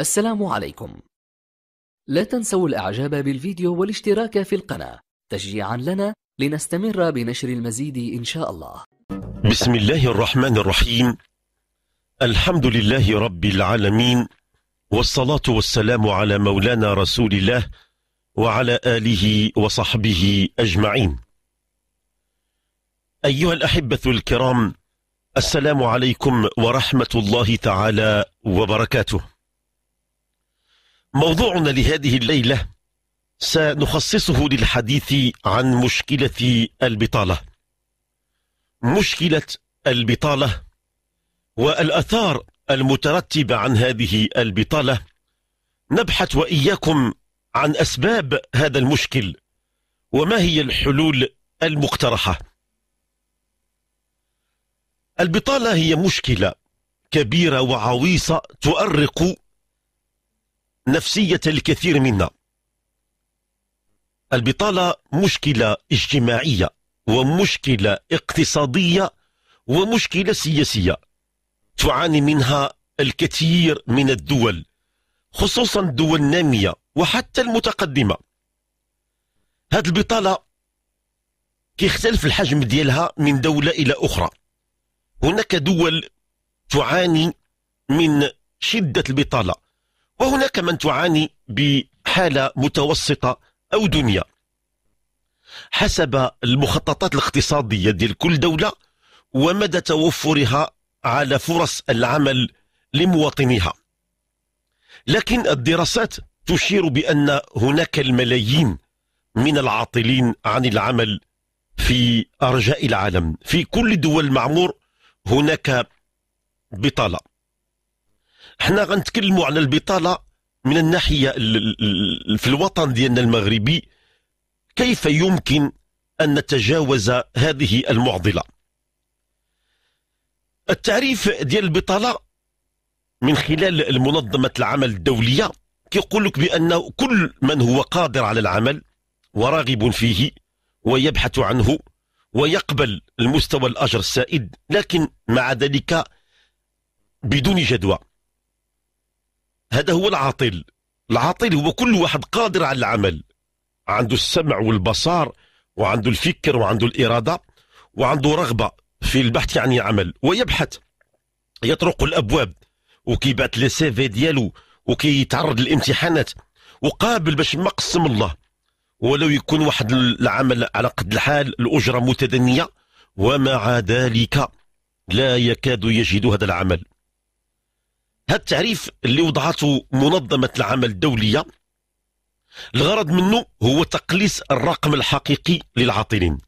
السلام عليكم لا تنسوا الإعجاب بالفيديو والاشتراك في القناة تشجيعا لنا لنستمر بنشر المزيد إن شاء الله بسم الله الرحمن الرحيم الحمد لله رب العالمين والصلاة والسلام على مولانا رسول الله وعلى آله وصحبه أجمعين أيها الأحبة الكرام السلام عليكم ورحمة الله تعالى وبركاته موضوعنا لهذه الليلة سنخصصه للحديث عن مشكلة البطالة مشكلة البطالة والأثار المترتبة عن هذه البطالة نبحث وإياكم عن أسباب هذا المشكل وما هي الحلول المقترحة البطالة هي مشكلة كبيرة وعويصة تؤرق نفسية الكثير منا البطالة مشكلة اجتماعية ومشكلة اقتصادية ومشكلة سياسية تعاني منها الكثير من الدول خصوصا الدول النامية وحتى المتقدمة هذه البطالة كيختلف الحجم ديالها من دولة إلى أخرى هناك دول تعاني من شدة البطالة وهناك من تعاني بحالة متوسطة أو دنيا حسب المخططات الاقتصادية ديال كل دولة ومدى توفرها على فرص العمل لمواطنيها لكن الدراسات تشير بأن هناك الملايين من العاطلين عن العمل في أرجاء العالم في كل دول المعمور هناك بطالة حنا غنتكلموا على البطاله من الناحيه في الوطن ديالنا المغربي كيف يمكن ان نتجاوز هذه المعضله التعريف ديال البطاله من خلال منظمه العمل الدوليه كيقول لك بانه كل من هو قادر على العمل وراغب فيه ويبحث عنه ويقبل المستوى الاجر السائد لكن مع ذلك بدون جدوى هذا هو العاطل العاطل هو كل واحد قادر على العمل عنده السمع والبصر وعنده الفكر وعنده الإرادة وعنده رغبة في البحث عن عمل ويبحث يطرق الأبواب وكيبات لي سيفي ديالو وكيتعرض للامتحانات وقابل باش ما قسم الله ولو يكون واحد العمل على قد الحال الأجرة متدنية ومع ذلك لا يكاد يجد هذا العمل هذا التعريف اللي وضعته منظمة العمل الدولية الغرض منه هو تقليص الرقم الحقيقي للعاطلين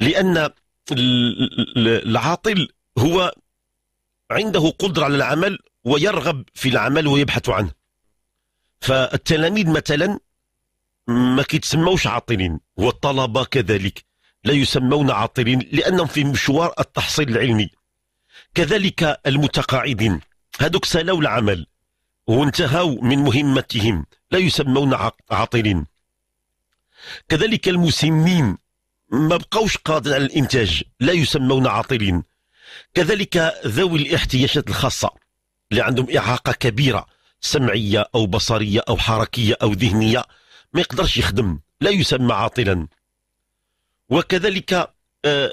لأن العاطل هو عنده قدرة على العمل ويرغب في العمل ويبحث عنه فالتلاميذ مثلا ما كيتسموش عاطلين والطلبة كذلك لا يسمون عاطلين لأنهم في مشوار التحصيل العلمي كذلك المتقاعدين هذوك سالوا العمل وانتهوا من مهمتهم لا يسمون عاطلين كذلك المسنين ما بقوش قادر على الانتاج لا يسمون عاطلين كذلك ذوي الاحتياجات الخاصه اللي عندهم اعاقه كبيره سمعيه او بصريه او حركيه او ذهنيه ما يقدرش يخدم لا يسمى عاطلا وكذلك آه، آه،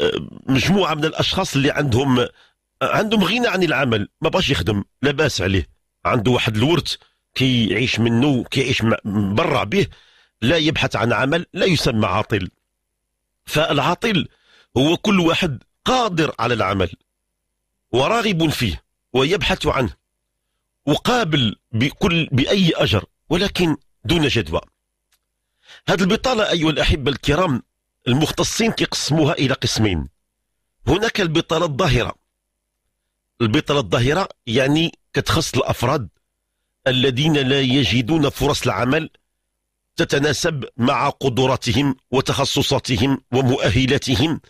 آه، مجموعه من الاشخاص اللي عندهم عندهم غنى عن العمل ما باش يخدم لا باس عليه عنده واحد الورث كيعيش منه كيعيش مبرع به لا يبحث عن عمل لا يسمى عاطل فالعاطل هو كل واحد قادر على العمل وراغب فيه ويبحث عنه وقابل بكل بأي أجر ولكن دون جدوى هذه البطالة أيها الأحبة الكرام المختصين كيقسموها إلى قسمين هناك البطالة الظاهرة البطلة الظاهرة يعني كتخص الأفراد الذين لا يجدون فرص العمل تتناسب مع قدراتهم وتخصصاتهم ومؤهلاتهم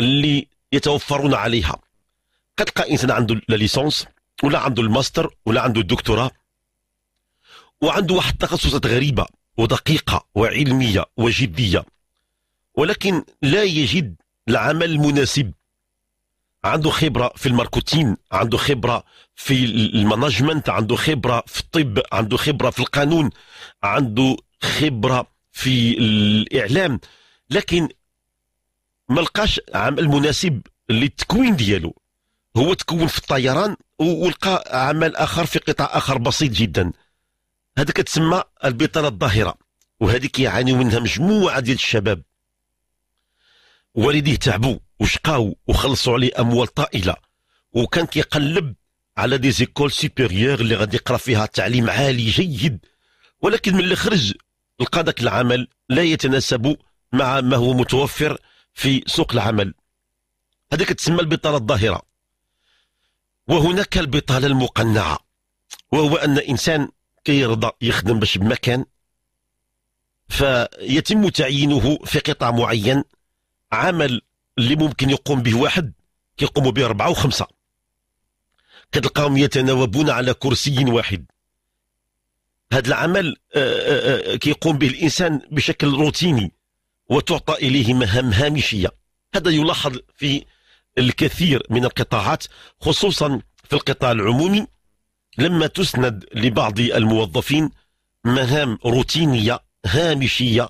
اللي يتوفرون عليها كتلقى انسان عنده لا ولا عنده الماستر ولا عنده الدكتوراه وعنده واحد التخصصات غريبه ودقيقه وعلميه وجديه ولكن لا يجد العمل المناسب عنده خبره في الماركوتين عنده خبره في المانجمنت عنده خبره في الطب عنده خبره في القانون عنده خبره في الاعلام لكن ما لقاش عمل مناسب للتكوين ديالو هو تكون في الطيران ولقى عمل اخر في قطاع اخر بسيط جدا هذا كتسمى البطاله الظاهره وهذه كيعاني منها مجموعه ديال الشباب والديه تعبوا وشقاو وخلصوا عليه اموال طائله وكان كيقلب على دي زيكول سوبيريور اللي غادي يقرا فيها تعليم عالي جيد ولكن من اللي خرج لقى العمل لا يتناسب مع ما هو متوفر في سوق العمل هذيك تسمى البطاله الظاهره وهناك البطاله المقنعه وهو ان انسان كيرضى كي يخدم باش بمكان فيتم تعيينه في قطاع معين عمل اللي ممكن يقوم به واحد كيقوموا به أربعة وخمسة كتلقاهم يتناوبون على كرسي واحد هذا العمل آه، آه، آه، كيقوم به الإنسان بشكل روتيني وتعطى إليه مهام هامشية هذا يلاحظ في الكثير من القطاعات خصوصا في القطاع العمومي لما تسند لبعض الموظفين مهام روتينية هامشية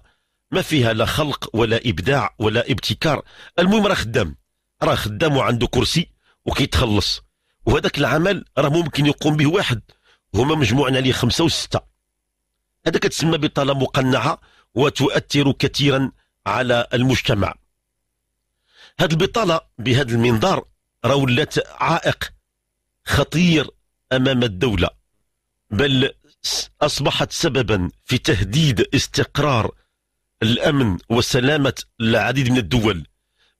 ما فيها لا خلق ولا ابداع ولا ابتكار المهم راه خدام راه خدام وعنده كرسي وكيتخلص وهذاك العمل راه ممكن يقوم به واحد هما مجموعنا عليه خمسة وستة هذا كتسمى بطالة مقنعة وتؤثر كثيرا على المجتمع هذه البطالة بهذا المنظار راه ولات عائق خطير أمام الدولة بل أصبحت سببا في تهديد استقرار الأمن وسلامة العديد من الدول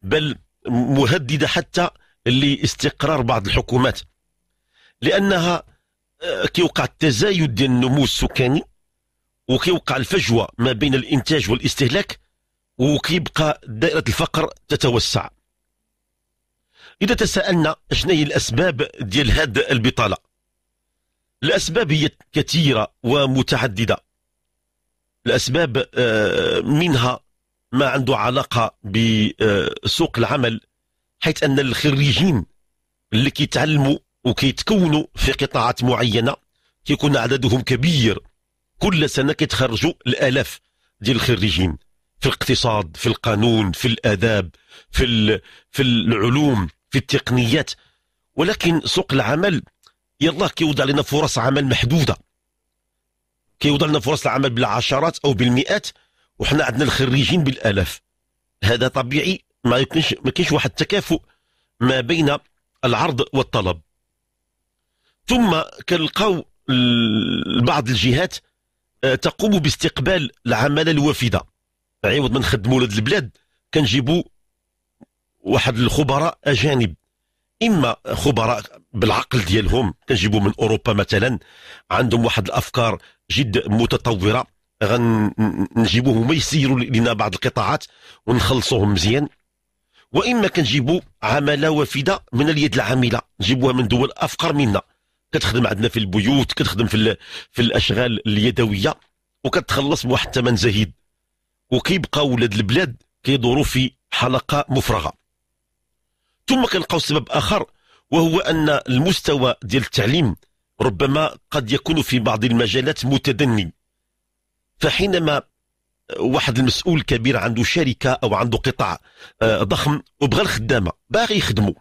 بل مهددة حتى لاستقرار بعض الحكومات لأنها آه، كيوقع التزايد ديال النمو السكاني وكيوقع الفجوة ما بين الإنتاج والاستهلاك وكيبقى دائرة الفقر تتوسع إذا تساءلنا شنو هي الأسباب ديال هذه البطالة الأسباب هي كثيرة ومتعددة الأسباب آه، منها ما عنده علاقة بسوق العمل حيث أن الخريجين اللي كيتعلموا وكيتكونوا في قطاعات معينة كيكون عددهم كبير كل سنة كيتخرجوا الآلاف ديال الخريجين في الاقتصاد في القانون في الآداب في, في العلوم في التقنيات ولكن سوق العمل يلا كيوضع لنا فرص عمل محدودة كيوضع لنا فرص العمل بالعشرات او بالمئات وحنا عندنا الخريجين بالالاف هذا طبيعي ما يمكنش ما كاينش واحد التكافؤ ما بين العرض والطلب ثم كنلقاو بعض الجهات آه، تقوم باستقبال العماله الوافده عوض ما نخدموا لهاد البلاد كنجيبوا واحد الخبراء اجانب اما خبراء بالعقل ديالهم كنجيبوا من اوروبا مثلا عندهم واحد الافكار جد متطوره غنجيبوه هما يسيروا لنا بعض القطاعات ونخلصوهم مزيان واما كنجيبوا عماله وافده من اليد العامله نجيبوها من دول افقر منا كتخدم عندنا في البيوت كتخدم في في الاشغال اليدويه وكتخلص بواحد الثمن زهيد وكيبقى ولاد البلاد كيدوروا في حلقه مفرغه ثم كنلقاو سبب اخر وهو ان المستوى ديال التعليم ربما قد يكون في بعض المجالات متدني فحينما واحد المسؤول كبير عنده شركه او عنده قطاع آه، ضخم وبغى الخدامه باغي يخدموا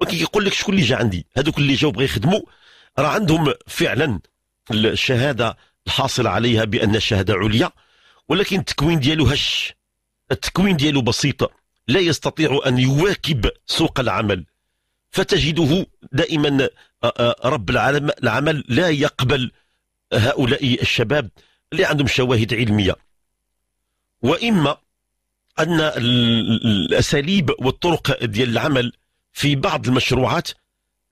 ولكن يقول لك شكون اللي جا عندي هذوك اللي جاوا بغى يخدموا راه عندهم فعلا الشهاده الحاصل عليها بان الشهاده عليا ولكن التكوين ديالو هش التكوين ديالو بسيط لا يستطيع ان يواكب سوق العمل فتجده دائما رب العالم العمل لا يقبل هؤلاء الشباب اللي عندهم شواهد علمية وإما أن الأساليب والطرق ديال العمل في بعض المشروعات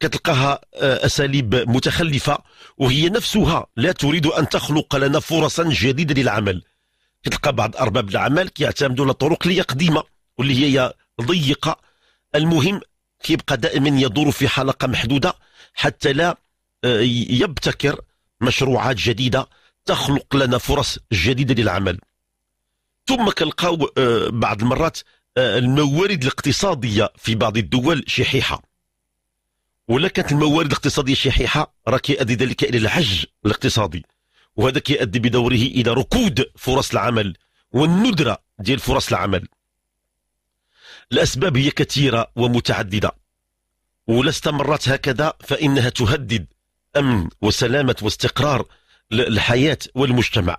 كتلقاها أساليب متخلفة وهي نفسها لا تريد أن تخلق لنا فرصا جديدة للعمل كتلقى بعض أرباب الأعمال كيعتمدوا على طرق اللي قديمة واللي هي ضيقة المهم كيبقى دائما يدور في حلقة محدودة حتى لا آه، يبتكر مشروعات جديده تخلق لنا فرص جديده للعمل ثم كنلقاو آه، بعض المرات آه، الموارد الاقتصاديه في بعض الدول شحيحه ولا كانت الموارد الاقتصاديه شحيحه راه كيؤدي ذلك الى العجز الاقتصادي وهذا كيؤدي بدوره الى ركود فرص العمل والندره ديال فرص العمل الاسباب هي كثيره ومتعدده ولا استمرت هكذا فإنها تهدد أمن وسلامة واستقرار الحياة والمجتمع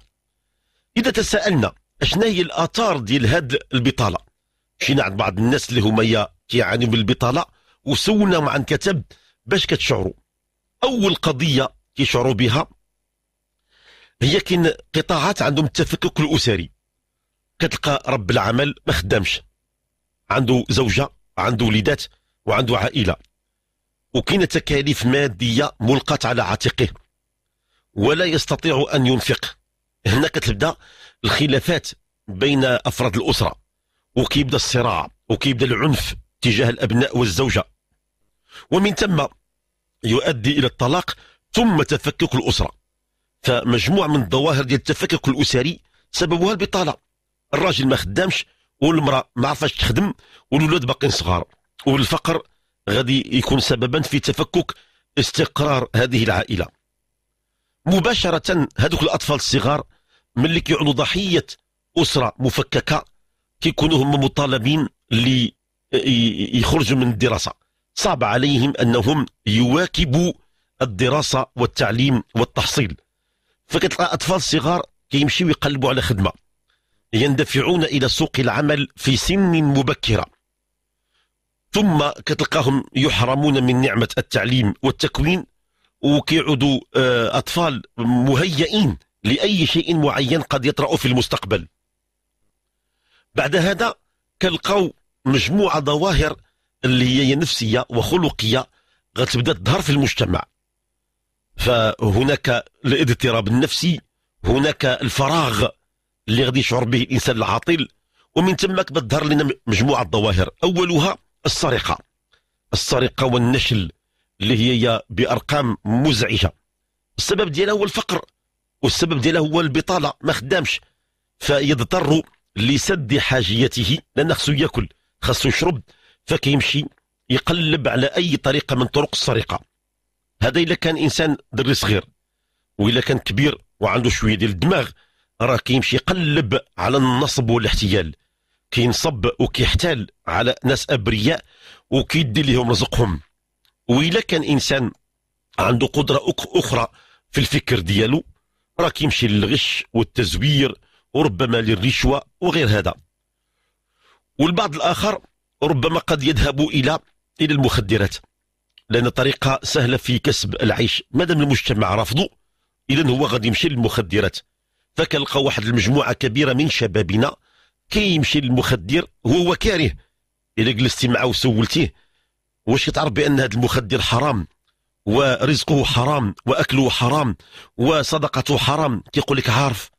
إذا تساءلنا أشنا هي الآثار ديال هاد البطالة مشينا عند بعض الناس اللي هما كيعانيو من البطالة وسولناهم عن كتب باش كتشعروا أول قضية كيشعروا بها هي كاين قطاعات عندهم التفكك الأسري كتلقى رب العمل ما خدامش عنده زوجة عنده وليدات وعنده عائلة وكاين تكاليف ماديه ملقاه على عاتقه ولا يستطيع ان ينفق هنا كتبدا الخلافات بين افراد الاسره وكيبدا الصراع وكيبدا العنف تجاه الابناء والزوجه ومن ثم يؤدي الى الطلاق ثم تفكك الاسره فمجموعه من الظواهر ديال التفكك الاسري سببها البطاله الراجل ما خدامش والمراه ما عرفاش تخدم والولاد باقيين صغار والفقر غادي يكون سببا في تفكك استقرار هذه العائلة مباشرة هذوك الأطفال الصغار من اللي كيعونوا ضحية أسرة مفككة كيكونوا هم مطالبين ليخرجوا يخرجوا من الدراسة صعب عليهم أنهم يواكبوا الدراسة والتعليم والتحصيل فكتلقى أطفال صغار كيمشيو يقلبوا على خدمة يندفعون إلى سوق العمل في سن مبكرة ثم كتلقاهم يحرمون من نعمة التعليم والتكوين وكيعودوا آه، أطفال مهيئين لأي شيء معين قد يطرأ في المستقبل بعد هذا كلقوا مجموعة ظواهر اللي هي نفسية وخلقية غتبدا تظهر في المجتمع فهناك الاضطراب النفسي هناك الفراغ اللي غادي يشعر به الانسان العاطل ومن ثم بتظهر لنا مجموعه ظواهر اولها السرقة السرقة والنشل اللي هي بأرقام مزعجة السبب ديالها هو الفقر والسبب ديالها هو البطالة ما خدامش فيضطر لسد حاجيته لأن خصو ياكل خصو يشرب فكيمشي يقلب على أي طريقة من طرق السرقة هذا إلا كان إنسان دري صغير وإلا كان كبير وعنده شوية ديال الدماغ راه كيمشي يقلب على النصب والاحتيال كينصب وكيحتال على ناس ابرياء وكيدي لهم رزقهم وإلا كان انسان عنده قدره اخرى في الفكر ديالو راه كيمشي للغش والتزوير وربما للرشوه وغير هذا والبعض الاخر ربما قد يذهب الى الى المخدرات لان طريقه سهله في كسب العيش ما دام المجتمع رفضه اذا هو غادي يمشي للمخدرات فكنلقى واحد المجموعه كبيره من شبابنا كيمشي كي للمخدر وهو كاره الا جلستي معاه وسولتيه واش يتعرف بان هذا المخدر حرام ورزقه حرام واكله حرام وصدقته حرام كيقول لك عارف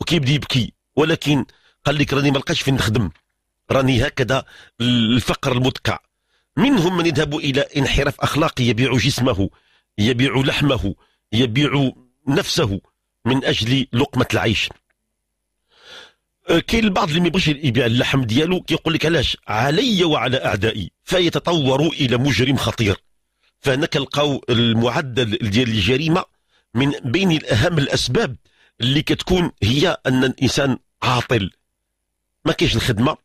وكيبدا يبكي ولكن قال لك راني ما لقاش فين نخدم راني هكذا الفقر المدقع منهم من يذهب الى انحراف اخلاقي يبيع جسمه يبيع لحمه يبيع نفسه من اجل لقمه العيش أه، كاين البعض اللي ما يبغيش يبيع اللحم ديالو كيقول لك علاش علي وعلى اعدائي فيتطور الى مجرم خطير فهنا كنلقاو المعدل ديال الجريمه من بين اهم الاسباب اللي كتكون هي ان الانسان عاطل ما كاينش الخدمه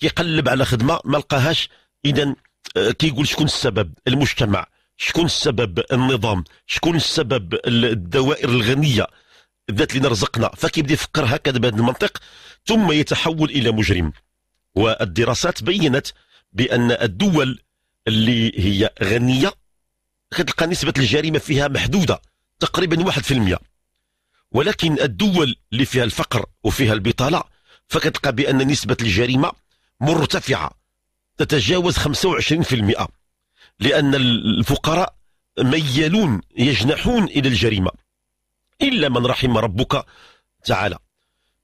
كيقلب على خدمه ما لقاهاش اذا أه، كيقول شكون السبب المجتمع شكون السبب النظام شكون السبب الدوائر الغنيه ذات اللي رزقنا فكيبدا يفكر هكذا بهذا المنطق ثم يتحول إلى مجرم والدراسات بينت بأن الدول اللي هي غنية كتلقى نسبة الجريمة فيها محدودة تقريبا 1% ولكن الدول اللي فيها الفقر وفيها البطالة فكتلقى بأن نسبة الجريمة مرتفعة تتجاوز 25% لأن الفقراء ميالون يجنحون إلى الجريمة إلا من رحم ربك تعالى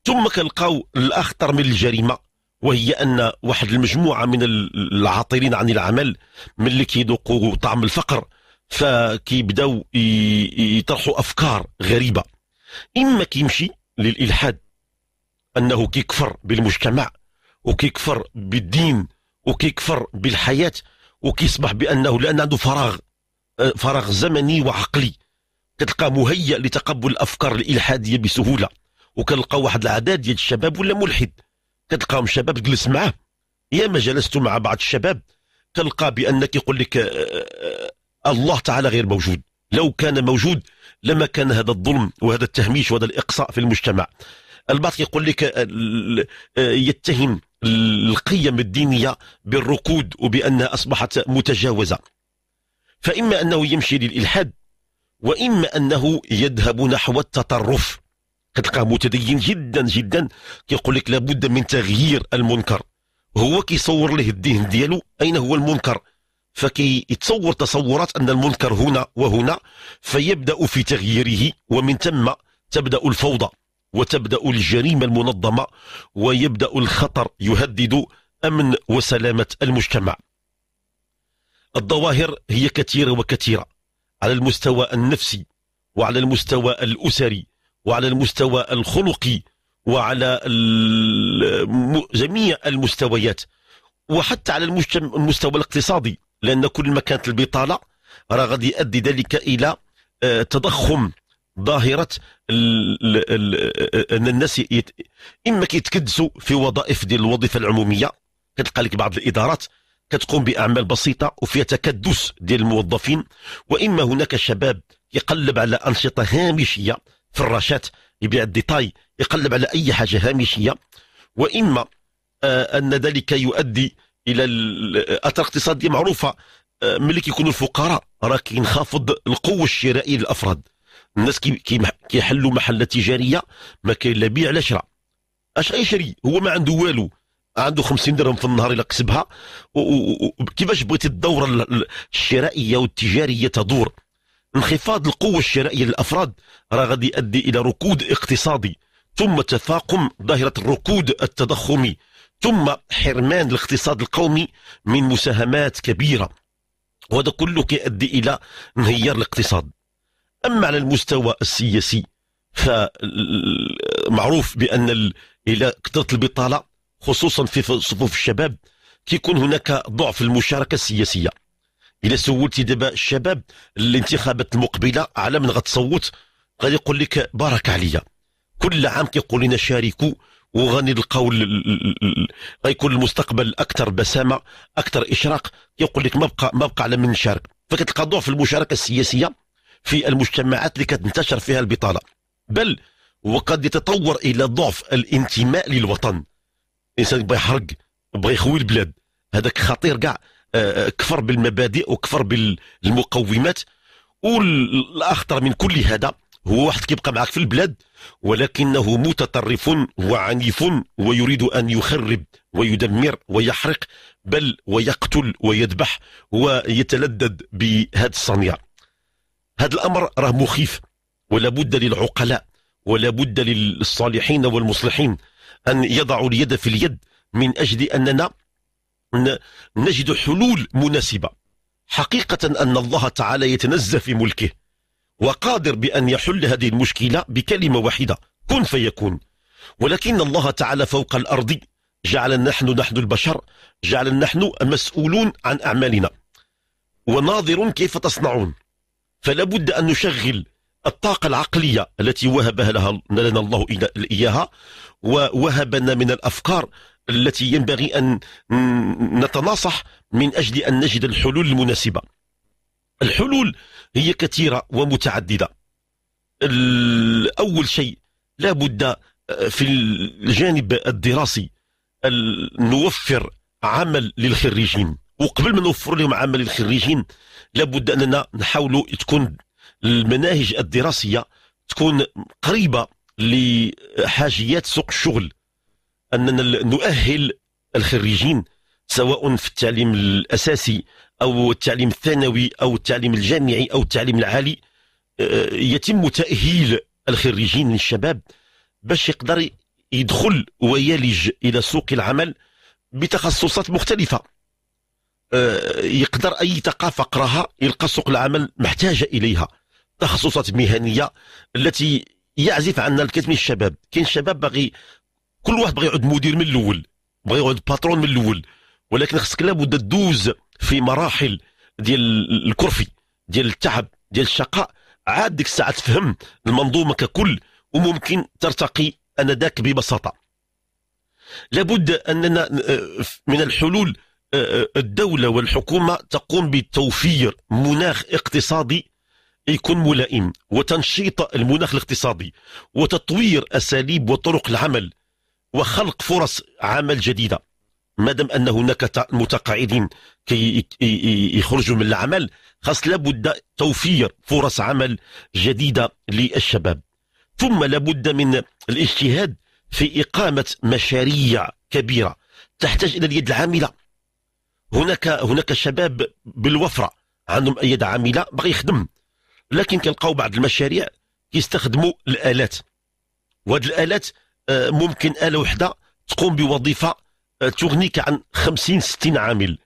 ثم كنلقاو الاخطر من الجريمه وهي ان واحد المجموعه من العاطلين عن العمل من اللي كيذوقوا طعم الفقر فكيبداو يطرحوا افكار غريبه اما كيمشي للالحاد انه كيكفر بالمجتمع وكيكفر بالدين وكيكفر بالحياه وكيصبح بانه لان عنده فراغ آه، فراغ زمني وعقلي كتلقى مهيئ لتقبل الافكار الالحاديه بسهوله وكنلقاو واحد العدد ديال الشباب ولا ملحد كتلقاهم شباب تجلس معاه ياما جلست مع بعض الشباب تلقى بانك يقول لك آه، آه، الله تعالى غير موجود لو كان موجود لما كان هذا الظلم وهذا التهميش وهذا الاقصاء في المجتمع البعض يقول لك آه، يتهم القيم الدينيه بالركود وبانها اصبحت متجاوزه فاما انه يمشي للالحاد واما انه يذهب نحو التطرف كتلقاه متدين جدا جدا كيقول لك لابد من تغيير المنكر هو كيصور له الذهن ديالو اين هو المنكر فكيتصور تصورات ان المنكر هنا وهنا فيبدا في تغييره ومن ثم تبدا الفوضى وتبدا الجريمه المنظمه ويبدا الخطر يهدد امن وسلامه المجتمع الظواهر هي كثيره وكثيره على المستوى النفسي وعلى المستوى الاسري وعلى المستوى الخلقي وعلى جميع المستويات وحتى على المستوى الاقتصادي لأن كل ما كانت البطالة راه غادي يؤدي ذلك إلى آه، تضخم ظاهرة أن الناس يت... إما كيتكدسوا في وظائف ديال الوظيفة العمومية كتلقى لك بعض الإدارات كتقوم بأعمال بسيطة وفيها تكدس ديال الموظفين وإما هناك شباب يقلب على أنشطة هامشية فراشات يبيع الديتاي يقلب على أي حاجة هامشية وإما آه، أن ذلك يؤدي إلى الاثار الاقتصاديه معروفة آه، ملي كيكونوا الفقراء راه كينخفض القوة الشرائية للأفراد الناس كيحلوا محل تجارية ما كاين لا بيع لا شراء اش غيشري هو ما عنده والو عنده 50 درهم في النهار الا كسبها وكيفاش بغيتي الدوره الشرائيه والتجاريه تدور انخفاض القوة الشرائية للأفراد راه غادي يؤدي إلى ركود اقتصادي ثم تفاقم ظاهرة الركود التضخمي ثم حرمان الاقتصاد القومي من مساهمات كبيرة وهذا كله كيؤدي إلى انهيار الاقتصاد أما على المستوى السياسي فمعروف بأن إلى كثرة البطالة خصوصا في صفوف الشباب كيكون هناك ضعف المشاركة السياسية الا سولتي دابا الشباب الانتخابات المقبله على من غتصوت غادي يقول لك بارك عليا كل عام كيقول لنا شاركوا وغنلقاو غيكون المستقبل اكثر بسامه اكثر اشراق يقول لك ما بقى ما بقى على من نشارك فكتلقى ضعف المشاركه السياسيه في المجتمعات اللي كتنتشر فيها البطاله بل وقد يتطور الى ضعف الانتماء للوطن الانسان بغى يحرق بغى يخوي البلاد هذاك خطير كاع كفر بالمبادئ وكفر بالمقومات والاخطر من كل هذا هو واحد كيبقى معك في البلاد ولكنه متطرف وعنيف ويريد ان يخرب ويدمر ويحرق بل ويقتل ويذبح ويتلدد بهذا الصنيع هذا الامر راه مخيف ولا بد للعقلاء ولا بد للصالحين والمصلحين ان يضعوا اليد في اليد من اجل اننا نجد حلول مناسبة حقيقة أن الله تعالى يتنزه في ملكه وقادر بأن يحل هذه المشكلة بكلمة واحدة كن فيكون ولكن الله تعالى فوق الأرض جعل نحن نحن البشر جعل نحن مسؤولون عن أعمالنا وناظر كيف تصنعون فلا بد أن نشغل الطاقة العقلية التي وهبها لنا الله إياها ووهبنا من الأفكار التي ينبغي أن نتناصح من أجل أن نجد الحلول المناسبة الحلول هي كثيرة ومتعددة أول شيء لا بد آه، في الجانب الدراسي نوفر عمل للخريجين وقبل ما نوفر لهم عمل للخريجين لابد أننا نحاولوا تكون المناهج الدراسية تكون قريبة لحاجيات سوق الشغل اننا نؤهل الخريجين سواء في التعليم الاساسي او التعليم الثانوي او التعليم الجامعي او التعليم العالي آه، يتم تاهيل الخريجين من الشباب باش يقدر يدخل ويلج الى سوق العمل بتخصصات مختلفه آه، يقدر اي ثقافه قراها يلقى سوق العمل محتاجه اليها تخصصات مهنيه التي يعزف عنها الكثير من الشباب كاين شباب باغي كل واحد بغى يعود مدير من الاول بغى يعود باترون من الاول ولكن خصك لابد تدوز في مراحل ديال الكرفي ديال التعب ديال الشقاء عاد ديك الساعه تفهم المنظومه ككل وممكن ترتقي انذاك ببساطه لابد اننا آه، من الحلول آه، آه، الدوله والحكومه تقوم بتوفير مناخ اقتصادي يكون ملائم وتنشيط المناخ الاقتصادي وتطوير اساليب وطرق العمل وخلق فرص عمل جديده مادام ان هناك متقاعدين كي يخرجوا من العمل خاص لابد توفير فرص عمل جديده للشباب ثم لابد من الاجتهاد في اقامه مشاريع كبيره تحتاج الى اليد العامله هناك هناك شباب بالوفره عندهم يد عامله باغي يخدم لكن كنلقاو بعض المشاريع كيستخدموا الالات وهذه الالات آه، ممكن آلة وحدة تقوم بوظيفة تغنيك عن 50 60 عامل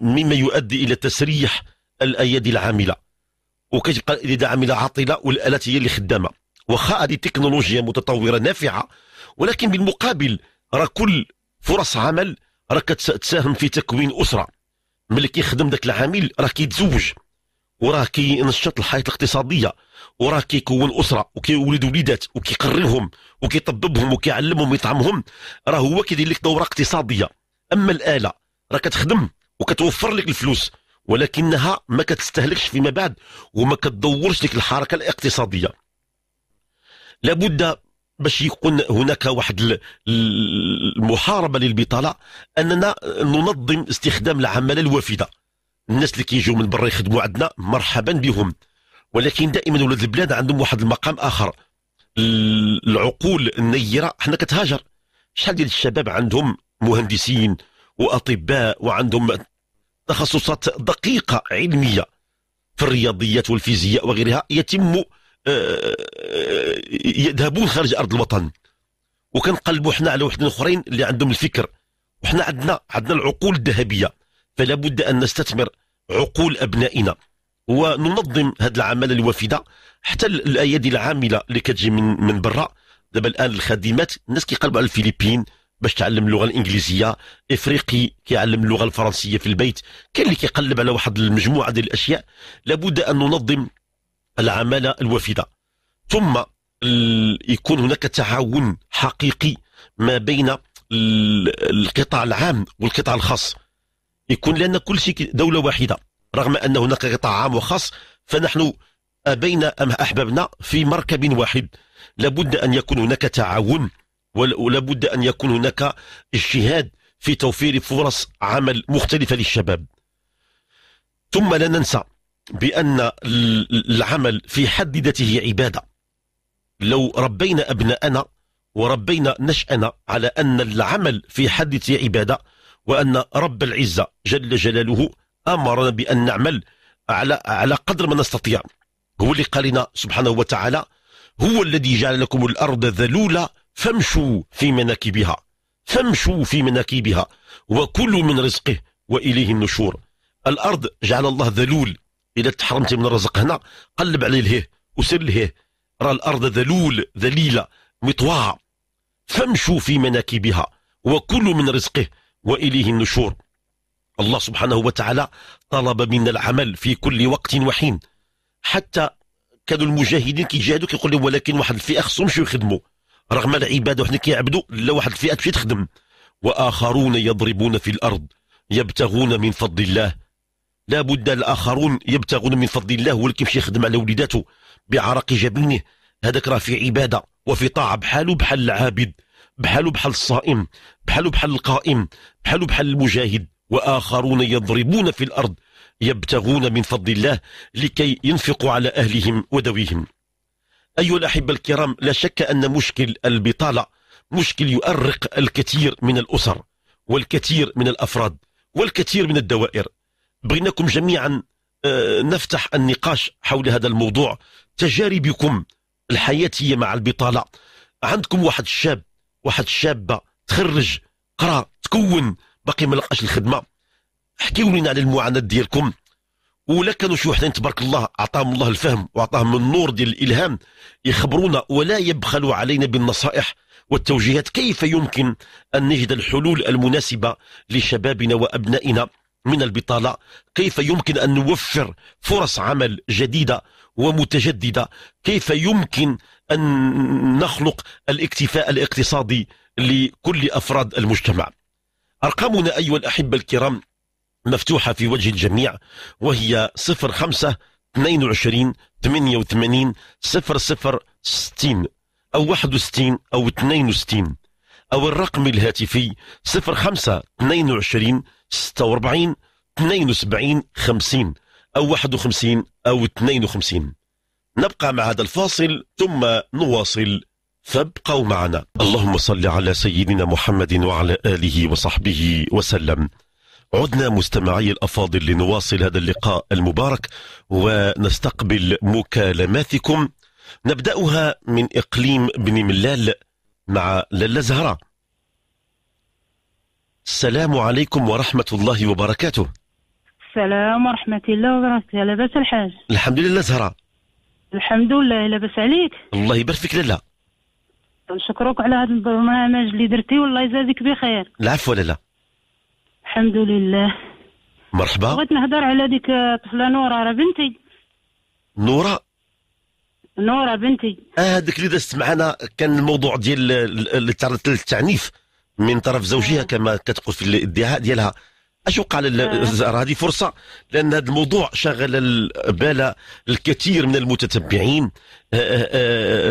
مما يؤدي إلى تسريح الأيادي العاملة وكتبقى اليد العامله عاطلة والآلات هي اللي خدامة واخا هذه تكنولوجيا متطورة نافعة ولكن بالمقابل راه كل فرص عمل راه كتساهم في تكوين أسرة ملي كيخدم ذاك العامل راه كيتزوج وراه كينشط الحياة الاقتصادية وراه كيكون اسره وكيولد وليدات وكيقريهم وكيطببهم وكيعلمهم ويطعمهم راه هو كيدير لك دوره اقتصاديه اما الاله راه كتخدم وكتوفر لك الفلوس ولكنها ما كتستهلكش فيما بعد وما كتدورش لك الحركه الاقتصاديه لابد باش يكون هناك واحد المحاربه للبطاله اننا ننظم استخدام العماله الوافده الناس اللي كيجيو من برا يخدموا عندنا مرحبا بهم ولكن دائما ولاد البلاد عندهم واحد المقام اخر العقول النيره حنا كتهاجر شحال ديال الشباب عندهم مهندسين واطباء وعندهم تخصصات دقيقه علميه في الرياضيات والفيزياء وغيرها يتم آه، آه، يذهبون خارج ارض الوطن وكنقلبوا حنا على وحدين اخرين اللي عندهم الفكر وحنا عندنا عندنا العقول الذهبيه فلا بد ان نستثمر عقول ابنائنا وننظم هذه العماله الوافده حتى الايادي العامله اللي كتجي من من برا دابا الان الخادمات الناس كيقلبوا على الفلبين باش تعلم اللغه الانجليزيه افريقي كيعلم اللغه الفرنسيه في البيت كاين اللي كيقلب على واحد المجموعه ديال الاشياء لابد ان ننظم العماله الوافده ثم يكون هناك تعاون حقيقي ما بين القطاع العام والقطاع الخاص يكون لان كل شيء دوله واحده رغم أن هناك قطاع عام وخاص فنحن أبينا أم أحببنا في مركب واحد لابد أن يكون هناك تعاون ولابد أن يكون هناك اجتهاد في توفير فرص عمل مختلفة للشباب ثم لا ننسى بأن العمل في حد ذاته عبادة لو ربينا أبناءنا وربينا نشأنا على أن العمل في حد ذاته عبادة وأن رب العزة جل جلاله أمرنا بأن نعمل على على قدر ما نستطيع هو اللي قال لنا سبحانه وتعالى هو الذي جعل لكم الأرض ذلولا فامشوا في مناكبها فامشوا في مناكبها وكلوا من رزقه وإليه النشور الأرض جعل الله ذلول إذا تحرمت من الرزق هنا قلب عليه اله وسر اله راه الأرض ذلول ذليلة مطواعة فامشوا في مناكبها وكلوا من رزقه وإليه النشور الله سبحانه وتعالى طلب منا العمل في كل وقت وحين حتى كانوا المجاهدين كيجاهدوا كيقول لهم ولكن واحد الفئه خصهم شو يخدموا رغم العباده وحنا كيعبدوا لا واحد الفئه تمشي تخدم واخرون يضربون في الارض يبتغون من فضل الله لا بد الاخرون يبتغون من فضل الله هو اللي كيمشي يخدم على وليداته بعرق جبينه هذاك راه في عباده وفي طاعه بحاله بحال العابد بحاله بحال الصائم بحاله بحال القائم بحاله بحال المجاهد وآخرون يضربون في الأرض يبتغون من فضل الله لكي ينفقوا على أهلهم وذويهم. أيها الأحبة الكرام لا شك أن مشكل البطالة مشكل يؤرق الكثير من الأسر والكثير من الأفراد والكثير من الدوائر بغيناكم جميعا آه، نفتح النقاش حول هذا الموضوع تجاربكم الحياتية مع البطالة عندكم واحد الشاب واحد الشابة تخرج قرأ تكون باقي ما لقاش الخدمه احكيوا لنا على المعاناه ديالكم ولا كانوا شي وحدين تبارك الله عطاهم الله الفهم وعطاهم النور ديال الالهام يخبرونا ولا يبخلوا علينا بالنصائح والتوجيهات كيف يمكن ان نجد الحلول المناسبه لشبابنا وابنائنا من البطاله كيف يمكن ان نوفر فرص عمل جديده ومتجدده كيف يمكن ان نخلق الاكتفاء الاقتصادي لكل افراد المجتمع أرقامنا أيها الأحبة الكرام مفتوحة في وجه الجميع وهي 05 22 88 00 60 أو 61 أو 62 أو الرقم الهاتفي 05 22 46 72 50 أو 51 أو 52 نبقى مع هذا الفاصل ثم نواصل فابقوا معنا اللهم صل على سيدنا محمد وعلى آله وصحبه وسلم عدنا مستمعي الأفاضل لنواصل هذا اللقاء المبارك ونستقبل مكالماتكم نبدأها من إقليم بن ملال مع للا زهرة السلام عليكم ورحمة الله وبركاته السلام ورحمة الله وبركاته لاباس الحاج الحمد لله زهرة الحمد لله لاباس عليك الله يبارك فيك لاله نشكرك على هذا البرنامج اللي درتي والله يجازيك بخير العفو ولا لا الحمد لله مرحبا بغيت نهضر على ديك طفله نوره راه بنتي نوره نوره بنتي اه هذيك اللي دازت معنا كان الموضوع ديال التعنيف من طرف زوجها كما كتقول في الادعاء ديالها اش وقع للزهر آه. هذه فرصه لان هذا الموضوع شغل بال الكثير من المتتبعين آه،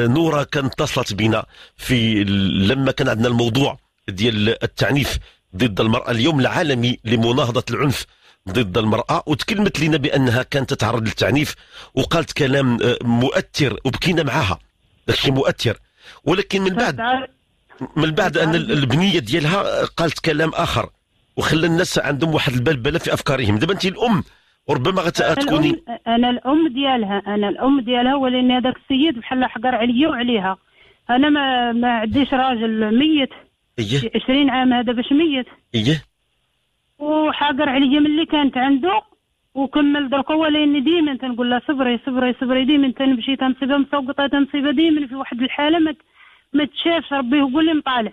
آه، نوره كان اتصلت بنا في لما كان عندنا الموضوع ديال التعنيف ضد المراه اليوم العالمي لمناهضه العنف ضد المرأة وتكلمت لنا بأنها كانت تتعرض للتعنيف وقالت كلام مؤثر وبكينا معها داكشي مؤثر ولكن من بعد من بعد أن البنية ديالها قالت كلام آخر وخلى الناس عندهم واحد البلبله في افكارهم دابا انت الام وربما غتكوني انا الام ديالها انا الام ديالها ولكن هذاك السيد بحال حقر عليا وعليها انا ما ما عنديش راجل ميت ايه 20 عام هذا باش ميت ايه وحاقر عليا ملي كانت عنده وكمل هو لاني ديما تنقول لها صبري صبري صبري ديما تنمشي تنصيبها مسوقطه تنصيبها ديما في واحد الحاله ما تشافش ربي وقول لي مطالع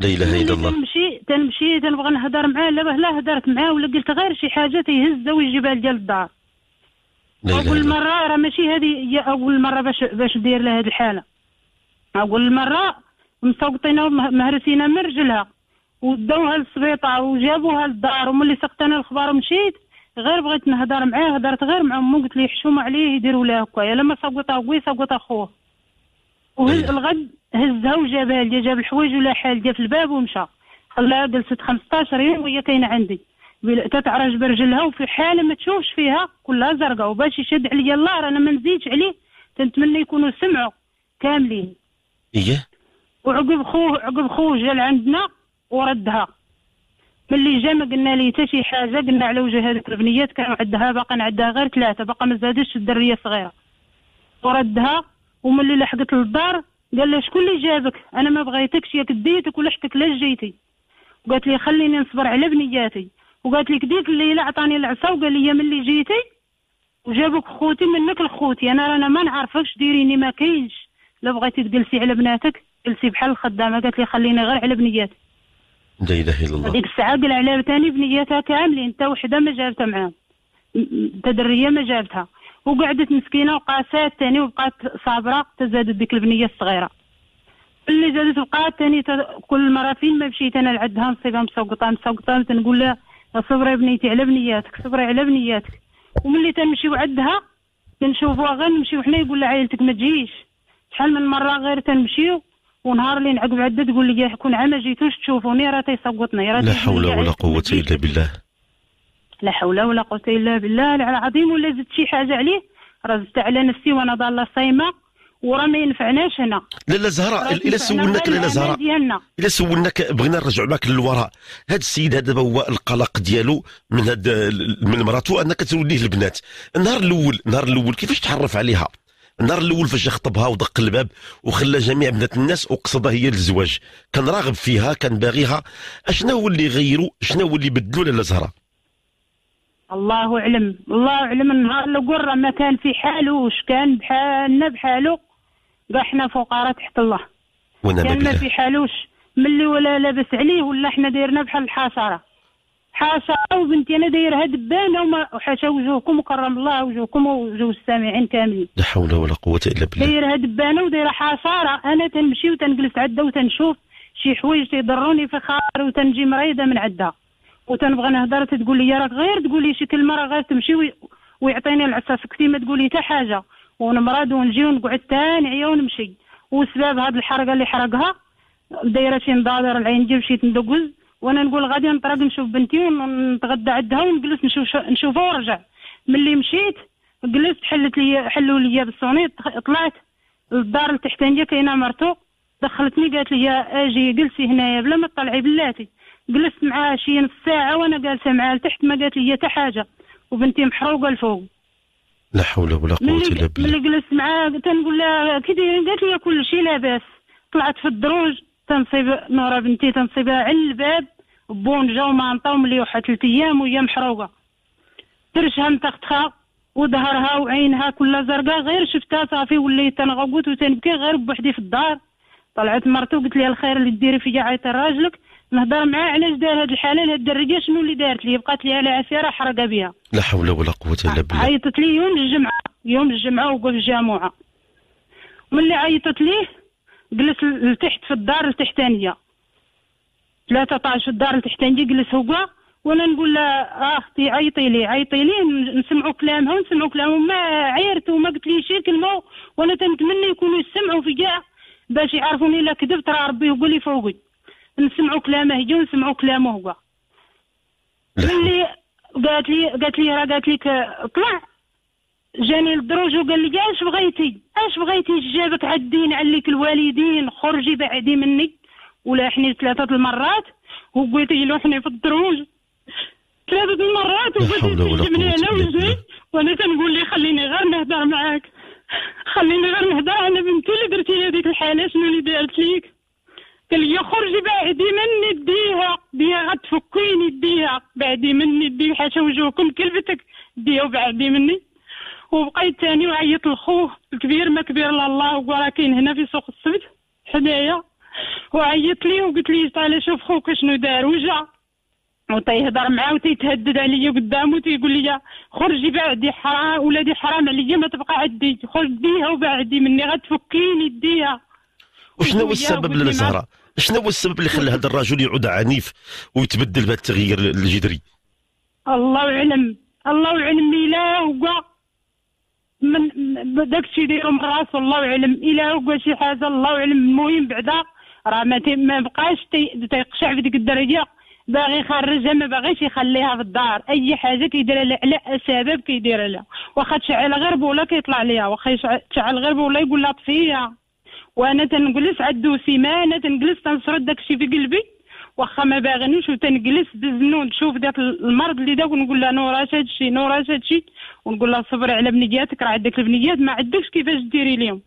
لا اله الا يعني الله تنمشي تنمشي تنبغي نهضر معاه لا لا هضرت معاه ولا قلت غير شي حاجه تيهزها ويجيبها ديال الدار اول مره راه ماشي هذه هي اول مره باش باش داير لها هذه الحاله اول مره مسقطينا مهرسينا من رجلها وداوها للسبيطار وجابوها للدار وملي سقت انا الخبر ومشيت غير بغيت نهضر معاه هضرت غير مع امه قلت ليه حشومه عليه يديروا لها هكايا لما سوقطها ابوي سقط اخوه وهز إيه. الغد هزها وجابها لي جاب الحوايج ولا حال في الباب ومشى خلاها جلست 15 يوم وهي كاينه عندي تتعرج برجلها وفي حاله ما تشوفش فيها كلها زرقاء وباش يشد عليا الله رانا ما نزيدش عليه تنتمنى يكونوا سمعوا كاملين ايه وعقب خوه عقب خوه جا لعندنا وردها ملي جا ما قلنا ليه حتى شي حاجه قلنا على وجه هذيك البنيات كان عندها باقا عندها غير ثلاثه باقا ما زادتش الدريه صغيره وردها وملي لحقت للدار قال لها شكون اللي جابك انا ما بغيتكش ياك ديتك حقك لاش جيتي وقالت لي خليني نصبر على بنياتي وقالت لي كديت الليله عطاني العصا وقال لي ملي جيتي وجابوك خوتي منك لخوتي انا رانا ما نعرفكش ديريني ما كاينش لو بغيتي تجلسي على بناتك جلسي بحال الخدامه قالت لي خليني غير على بنياتي لا اله الا الله هذيك الساعه قال على ثاني بنياتها كاملين حتى وحده ما جابتها معاهم تدريه ما جابتها وقعدت مسكينه وقاسات ثاني وبقات صابره تزادت ديك البنيه الصغيره اللي زادت بقات ثاني كل مره فين ما مشيت انا لعندها نصيبها مسوقطه مسوقطه تنقول لها صبري بنيتي على بنياتك صبري على بنياتك وملي تنمشيو عندها كنشوفوها غير نمشيو حنا يقول لها عائلتك ما تجيش شحال من مره غير تنمشيو ونهار اللي نعقب عدد تقول لي كون عام ما جيتوش تشوفوني راه تيسقطني راه لا حول ولا قوه الا بالله لا حول ولا قوه الا بالله العظيم ولا زدت شي حاجه عليه راه زدت على نفسي وانا ضاله صايمه وراه ما ينفعناش هنا لا لا زهراء الا سولناك لا زهراء الا سولناك بغينا نرجع معك للوراء هذا السيد هذا دابا هو القلق ديالو من هاد من مراته انك توليه البنات النهار الاول النهار الاول كيفاش تحرف عليها النهار الاول فاش خطبها ودق الباب وخلى جميع بنات الناس وقصدها هي للزواج كان راغب فيها كان باغيها اشنو هو اللي غيروا شنو هو اللي بدلوا لاله زهراء الله اعلم الله اعلم النهار اللي ما كان في حاله وش كان بحالنا بحاله كاع حنا فقراء تحت الله ونعم كان ما في حالوش ملي ولا لابس عليه ولا حنا دايرنا بحال الحشره حشره وبنتي انا دايرها دبانه وما وحاشا وجوهكم وكرم الله وجوهكم ووجوه السامعين كاملين لا حول ولا قوه الا بالله دايرها دبانه ودايره حشره انا تنمشي وتنجلس عندها وتنشوف شي حوايج تيضروني في خاطر وتنجي مريضه من عندها وتنبغى نهضر تتقول لي راك غير تقول لي شي كلمه راه غير تمشي وي... ويعطيني العصا سكتي ما تقول لي حتى حاجه ونمرض ونجي ونقعد تانعية ونمشي وسبب هاد الحرقه اللي حرقها دايره شي نضادر العين ديال مشيت ندقز وانا نقول غادي نطرق نشوف بنتي ونتغدى عندها ونجلس نشوف نشوفها ونرجع ملي مشيت جلست حلت لي حلوا لي بالصونيط طلعت للدار التحتانيه كاينه مرتو دخلتني قالت لي اجي جلسي هنايا بلا ما تطلعي بلاتي جلست معاه شي نص ساعه وانا جالسه معاه لتحت ما قالت لي حتى حاجه وبنتي محروقه لفوق لا حول ولا قوه الا بالله ملي جلست معاه تنقول لها كي دايرين قالت لي كل شيء لاباس طلعت في الدروج تنصيب نورا بنتي تنصيبها على الباب بونجا ومانطا ومليوحه ثلاث ايام وهي محروقه درجها متختخه وظهرها وعينها كلها زرقاء غير شفتها صافي وليت تنغوت وتنبكي غير بوحدي في الدار طلعت مرتو قلت لها الخير اللي ديري فيا عيطي راجلك نهضر معاه علاش دار هاد الحاله لهاد الدريه شنو اللي دارت لي بقات لي على عسيره حرقه بها لا حول ولا قوه الا بالله عيطت لي يوم الجمعه يوم الجمعه وقف الجامعه ملي عيطت ليه جلس لتحت في الدار التحتانيه ثلاثة في الدار التحتانيه جلس هو وانا نقول له اختي آه، عيطي لي عيطي لي نسمعوا كلامها ونسمعوا كلامها ما عيرت وما قلت لي شي كلمه وانا تنتمنى يكونوا يسمعوا في باش يعرفوني الا كذبت راه ربي يقول لي فوقي نسمعوا كلامه هي ونسمعوا كلامه هو ملي نعم. قالت لي قالت لي راه قالت لك طلع جاني الدروج وقال لي اش بغيتي اش بغيتي جابك عدين عليك الوالدين خرجي بعدي مني ولاحني ثلاثه المرات له يلوحني في الدروج ثلاثه المرات وبغيتي تجبني انا وجهي وانا كنقول لي خليني غير نهضر معاك خليني غير نهضر انا بنتي اللي درتي لي هذيك الحاله شنو اللي دارت ليك اللي يخرج بعدي مني ديها ديها تفكيني ديها بعدي مني ادي حاشا وجوهكم كلبتك ديها وبعدي مني وبقيت تاني وعيط لخوه الكبير ما كبير لا الله وراه كاين هنا في سوق السبت حدايا وعيط لي وقلت لي تعالى شوف خوك شنو دار وجا وتيهضر معاه وتيتهدد عليا قدامه وتيقول لي خرجي بعدي حرام ولادي حرام عليا ما تبقى عندي خرج ديها وبعدي مني غتفكيني ديها وشنو هو السبب للزهره شنو هو السبب اللي خلى هذا الرجل يعود عنيف ويتبدل بهذا التغيير الجذري الله يعلم الله يعلم الى هو من داك الشيء دايرهم راسه الله يعلم الى هو شي حاجه الله يعلم المهم بعدا راه ما بقاش تيقشع في ديك الدرجه باغي يخرجها ما باغيش يخليها في الدار اي حاجه كيديرها لها على سبب كيديرها لها واخا تشعل غير بولا كيطلع ليها واخا تشعل غير بولا يقول لها طفيها وانا تنجلس عدو سيمانه تنجلس داك داكشي في قلبي واخا ما باغنيش وتنجلس بالزنون نشوف داك المرض اللي داك ونقول لها نورا هادشي نورا هادشي ونقول لها صبري على بنياتك راه عندك البنيات ما عندكش كيفاش ديري اليوم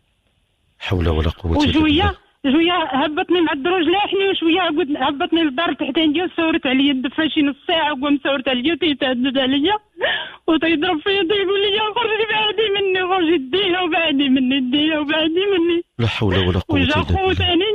حول ولا قوه الا بالله وشويه شويه هبطني مع الدروج لاحني وشويه هبطني للدار تحت عندي وصورت عليا الدفه شي نص ساعه وقام صورت عليا وتيتهدد عليا وتيضرب في يدي يقول لي خرجي بعدي مني خرجي ديها وبعدي مني ديها وبعدي مني لا حول ولا قوة الا بالله وجا ثاني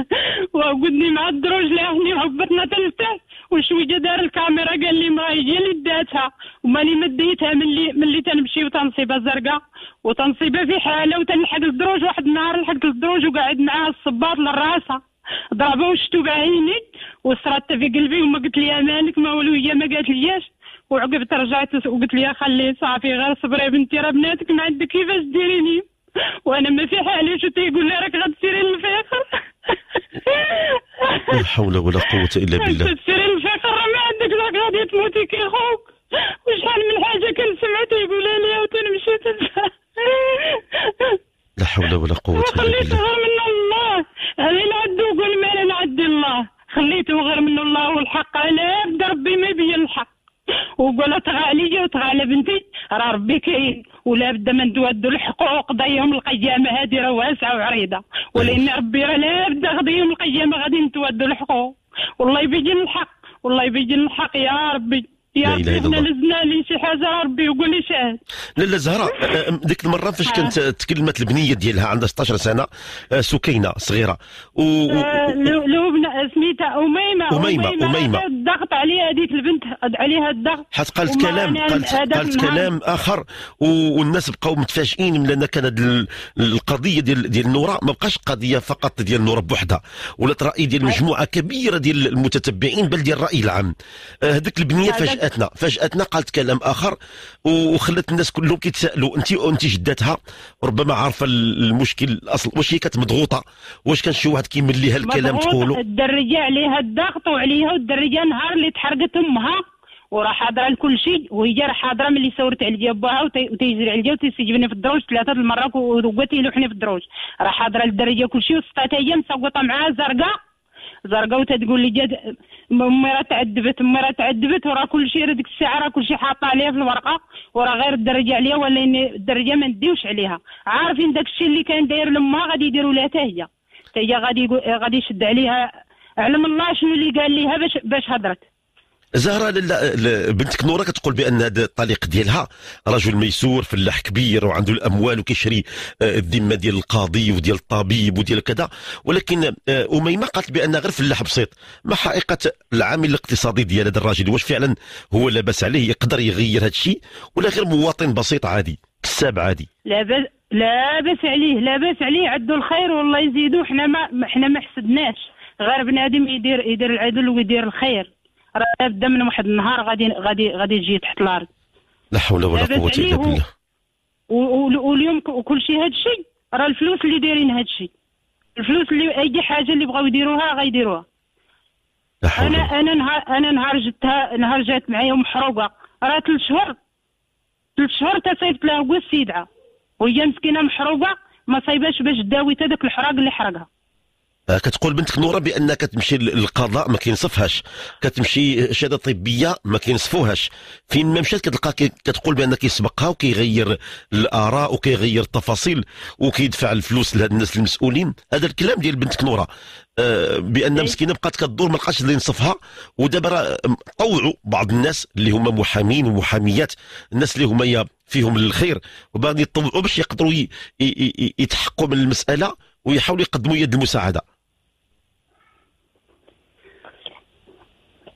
وقدني مع الدروج لهني وهبطنا تلتحت وشويه دار الكاميرا قال لي ما هي اللي داتها وماني مديتها ملي ملي تنمشي وتنصيبها زرقاء وتنصيبها في حاله وتنحق الدروج واحد النهار لحقت الدروج وقعد معاه الصباط للراسة ضربه وشتو بعيني وصرت في قلبي وما قلت لي مالك ما والو هي ما قالت لياش وعقبت رجعت وقلت لي خلي صافي غير صبري بنتي راه بناتك ما عندك كيفاش ديريني وانا ما في حاليش وتيقول لي راك غتسيري للفاخر لا حول ولا قوة الا بالله تسيري للفاخر ما عندك راك غادي تموتي كي خوك وشحال من حاجة كنسمع تيقولها لي وتنمشي لا حول ولا قوة الا بالله خليته غير من الله غير نعدو قول مال نعدي الله خليته غير من الله والحق على بدا ربي ما بين الحق وقال طغى عليا وطغى على بنتي راه ربي كاين ولا بدا ما نتودوا الحقوق دا يوم القيامه هذه راه واسعه وعريضه ولان ربي راه لا بدا غدا يوم القيامه غادي نتوادو الحقوق والله يبين الحق والله يبين الحق يا ربي يا ربي احنا لزنا لي شي حاجه ربي يقول لي شاهد لا لا زهره ديك المره فاش كانت آه. تكلمت البنيه ديالها عندها 16 سنه آه، سكينه صغيره و آه، لبنى سميتها اميمه اميمه اميمه الضغط عليها هذيك البنت عليها الضغط حيت قالت كلام قالت قالت كلام اخر والناس بقاو متفاجئين من لان كان القضيه ديال ديال نوره ما بقاش قضيه فقط ديال نوره بوحدها ولات راي ديال مجموعه كبيره ديال المتتبعين بل ديال الراي العام هذيك البنيه فاش فاجاتنا فاجاتنا قالت كلام اخر وخلت الناس كلهم كيتسالوا انت انت جداتها ربما عارفه المشكل الاصل واش هي كانت مضغوطه واش كان شي واحد كيمل ليها الكلام تقولوا الدرجه عليها الضغط وعليها والدرجه نهار اللي تحرقت امها وراه حاضره لكل شيء وهي راه حاضره ملي صورت على باها وتيجري عليا وتيسجبني في الدروج ثلاثه المرات وقالت يلوحني في الدروج راه حاضره للدريه كل شيء وسطات هي مصوطه معاها زرقاء زرقاو تقول لي جات امي راه تعذبت امي راه تعذبت وراه كل شيء راه ديك الساعه راه كل شيء حاطه عليها في الورقه وراه غير الدرجه عليها ولا الدرجه ما نديوش عليها عارفين داك الشيء اللي كان داير لما غادي يديروا لها حتى هي حتى هي غادي غادي يشد عليها علم الله شنو اللي قال ليها باش باش هضرت زهره بنتك نوره كتقول بان هذا الطليق ديالها رجل ميسور فلاح كبير وعنده الاموال وكيشري آه، الذمه ديال القاضي وديال الطبيب وديال كذا ولكن آه، اميمه قالت بان غير فلاح بسيط ما حقيقه العامل الاقتصادي ديال هذا الراجل واش فعلا هو لاباس عليه يقدر يغير هذا الشيء ولا غير مواطن بسيط عادي كساب عادي لا بس... لا بس عليه لا بس عليه عدو الخير والله يزيدو حنا ما حنا ما حسدناش غير بنادم يدير يدير العدل ويدير الخير راه لابده من واحد النهار غادي غادي غادي تجي تحت الارض لا حول ولا قوه الا بالله واليوم كل شيء هذا الشيء راه الفلوس اللي دايرين هذا الشيء الفلوس اللي اي حاجه اللي بغاو يديروها غيديروها انا انا نهار انا نهار جبتها نهار جات معايا محروقه راه ثلاث شهور ثلاث شهور تصيفط لها هو السيدعه وهي مسكينه محروقه ما صايباش باش داوي تا داك الحراق اللي حرقها آه، كتقول بنتك نوره بان كتمشي للقضاء ما كينصفهاش كتمشي شهاده طبيه ما كينصفوهاش فين ما مشات كتلقى كتقول بان كيسبقها وكيغير الاراء وكيغير التفاصيل وكيدفع الفلوس لهاد الناس المسؤولين هذا الكلام ديال بنتك نوره آه، بان إيه. مسكينه بقات كدور ما لقاتش اللي ينصفها ودابا طوعوا بعض الناس اللي هما محامين ومحاميات الناس اللي هما فيهم الخير وباغيين يطوعوا باش يقدروا يتحققوا من المساله ويحاولوا يقدموا يد المساعده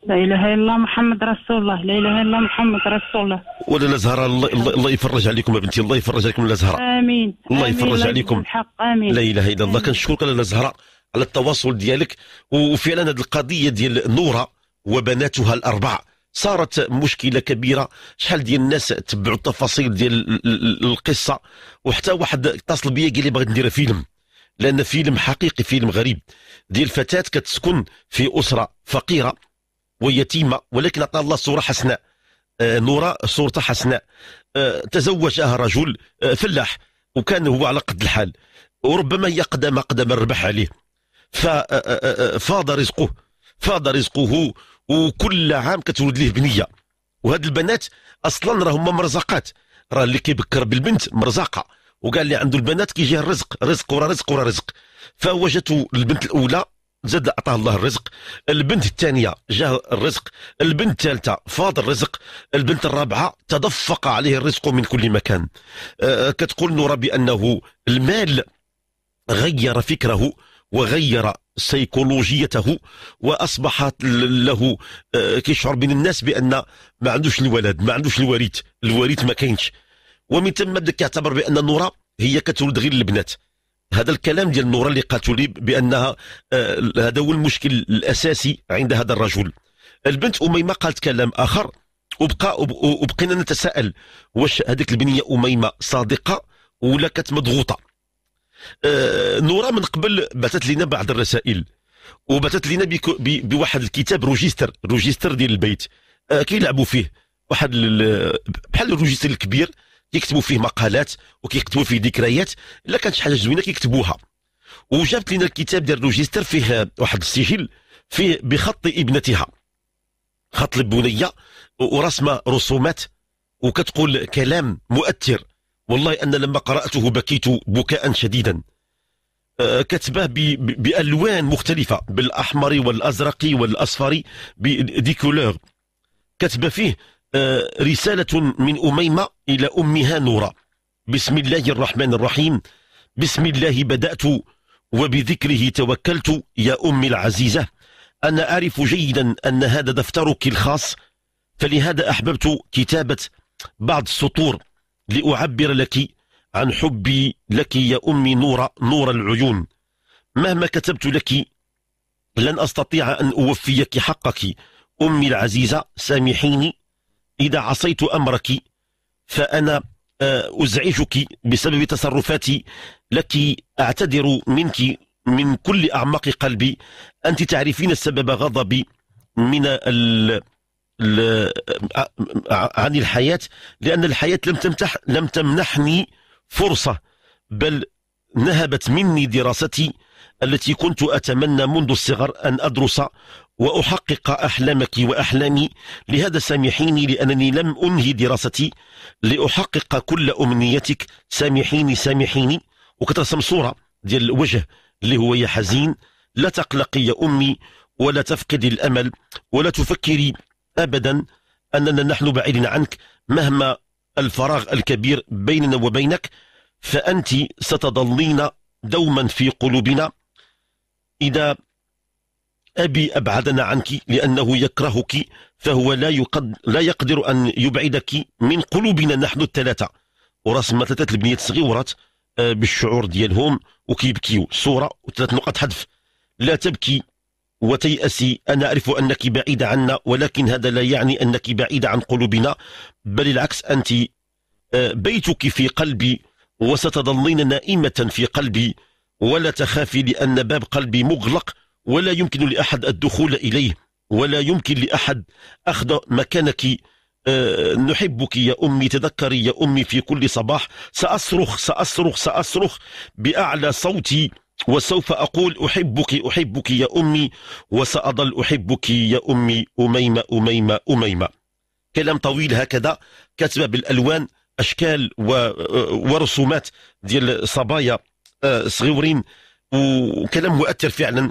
لا اله الا الله محمد رسول الله لا اله الا الله محمد رسول الله ولا زهره الله, الله, يفرج عليكم يا بنتي الله يفرج عليكم لا زهره امين الله يفرج آمين عليكم الحق امين لا اله الا الله كنشكرك على زهره على التواصل ديالك وفعلا هذه القضيه ديال نوره وبناتها الاربع صارت مشكله كبيره شحال ديال الناس تبعوا التفاصيل ديال القصه وحتى واحد اتصل بيا قال لي بغيت ندير فيلم لان فيلم حقيقي فيلم غريب ديال فتاه كتسكن في اسره فقيره ويتيمه ولكن اعطاها الله صوره حسناء آه، نورة صورته حسناء آه، تزوجها أه رجل فلاح وكان هو على قد الحال وربما هي قدم قدم الربح عليه فاض رزقه فاض رزقه وكل عام كتولد له بنيه وهاد البنات اصلا راهم مرزقات راه اللي كيبكر بالبنت مرزقه وقال اللي عنده البنات كيجيه الرزق رزق ورا رزق ورا رزق فوجدت البنت الاولى زاد اعطاه الله الرزق البنت الثانيه جاء الرزق البنت الثالثه فاض الرزق البنت الرابعه تدفق عليه الرزق من كل مكان أه كتقول نورا بانه المال غير فكره وغير سيكولوجيته واصبحت له آه، كيشعر بين الناس بان ما عندوش الولد ما عندوش الوريث الوريث ما كاينش ومن ثم بدا كيعتبر بان نورا هي كتولد غير البنات هذا الكلام ديال نورا اللي قالته لي بانها آه، هذا هو المشكل الاساسي عند هذا الرجل البنت اميمه قالت كلام اخر وبقى وبقينا نتساءل واش هذيك البنيه اميمه صادقه ولا كانت مضغوطه أه نورا من قبل بعثت لنا بعض الرسائل وبعثت لنا بواحد الكتاب روجيستر روجيستر ديال البيت أه كيلعبوا فيه واحد بحال الروجيستر الكبير كيكتبوا فيه مقالات وكيكتبوا فيه ذكريات الا كانت شي حاجه زوينه كيكتبوها وجابت لنا الكتاب ديال روجيستر فيه واحد السجل فيه بخط ابنتها خط البنيه ورسم رسومات وكتقول كلام مؤثر والله أن لما قرأته بكيت بكاء شديدا آه، كتبه بألوان مختلفة بالأحمر والأزرق والأصفر دي كولور كتب فيه آه، رسالة من أميمة إلى أمها نورة بسم الله الرحمن الرحيم بسم الله بدأت وبذكره توكلت يا أمي العزيزة أنا أعرف جيدا أن هذا دفترك الخاص فلهذا أحببت كتابة بعض السطور لأعبر لك عن حبي لك يا أمي نورة نور العيون مهما كتبت لك لن أستطيع أن أوفيك حقك أمي العزيزة سامحيني إذا عصيت أمرك فأنا آه، أزعجك بسبب تصرفاتي لك أعتذر منك من كل أعماق قلبي أنت تعرفين سبب غضبي من ال... ال... آه، آه، عن الحياة لأن الحياة لم, تمتح... لم تمنحني فرصة بل نهبت مني دراستي التي كنت أتمنى منذ الصغر أن أدرس وأحقق أحلامك وأحلامي لهذا سامحيني لأنني لم أنهي دراستي لأحقق كل أمنيتك سامحيني سامحيني وكترسم صورة ديال الوجه اللي هو يا حزين لا تقلقي يا أمي ولا تفقدي الأمل ولا تفكري أبدا أننا نحن بعيدين عنك مهما الفراغ الكبير بيننا وبينك فأنت ستظلين دوما في قلوبنا إذا أبي أبعدنا عنك لأنه يكرهك فهو لا, يقد لا يقدر أن يبعدك من قلوبنا نحن الثلاثة ورسم ثلاثة البنيات صغيورات آه، بالشعور ديالهم وكيبكيو صورة وثلاث نقط حذف لا تبكي وتيأسي أنا أعرف أنك بعيدة عنا ولكن هذا لا يعني أنك بعيدة عن قلوبنا بل العكس أنت آه، بيتك في قلبي وستظلين نائمة في قلبي ولا تخافي لأن باب قلبي مغلق ولا يمكن لأحد الدخول إليه ولا يمكن لأحد أخذ مكانك آه، نحبك يا أمي تذكري يا أمي في كل صباح سأصرخ سأصرخ سأصرخ بأعلى صوتي وسوف أقول أحبك أحبك يا أمي وسأظل أحبك يا أمي أميمة أميمة أميمة كلام طويل هكذا كتب بالألوان أشكال آه، ورسومات ديال صبايا آه، صغيورين وكلام مؤثر فعلا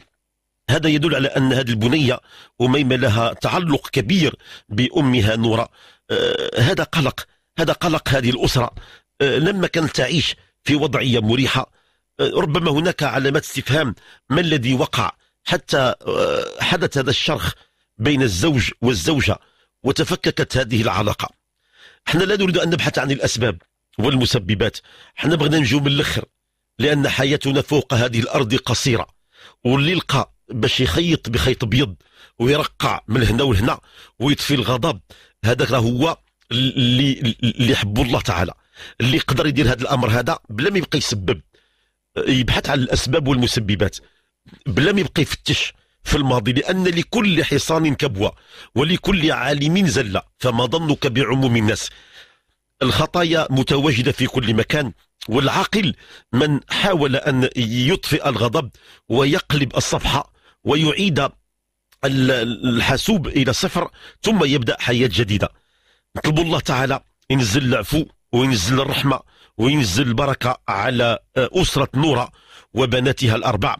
هذا يدل على أن هذه البنية أميمة لها تعلق كبير بأمها نورة آه هذا قلق هذا قلق هذه الأسرة آه لما كانت تعيش في وضعية مريحة آه ربما هناك علامات استفهام ما الذي وقع حتى آه، حدث هذا الشرخ بين الزوج والزوجة وتفككت هذه العلاقة احنا لا نريد أن نبحث عن الأسباب والمسببات احنا بغينا نجيو من الأخر لأن حياتنا فوق هذه الأرض قصيرة واللي لقى باش يخيط بخيط ابيض ويرقع من هنا ولهنا ويطفي الغضب هذاك راه هو اللي اللي يحبوا الله تعالى اللي يقدر يدير هذا الامر هذا بلا ما يبقى يسبب يبحث عن الاسباب والمسببات بلا ما يبقى يفتش في الماضي لأن لكل حصان كبوة ولكل عالم زلة فما ظنك بعموم الناس الخطايا متواجدة في كل مكان والعاقل من حاول أن يطفئ الغضب ويقلب الصفحة ويعيد الحاسوب إلى صفر ثم يبدأ حياة جديدة نطلب الله تعالى ينزل العفو وينزل الرحمة وينزل البركة على أسرة نورة وبناتها الأربع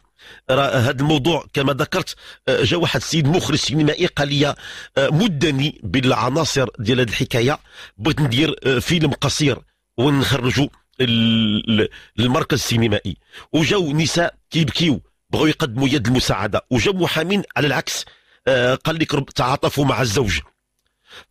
هذا الموضوع كما ذكرت جا واحد السيد مخرج سينمائي قال لي مدني بالعناصر ديال هذه الحكايه بغيت ندير فيلم قصير ونخرجوا للمركز السينمائي وجاو نساء كيبكيو بغوا يقدموا يد المساعده وجاب محامين على العكس آه، قال لك تعاطفوا مع الزوج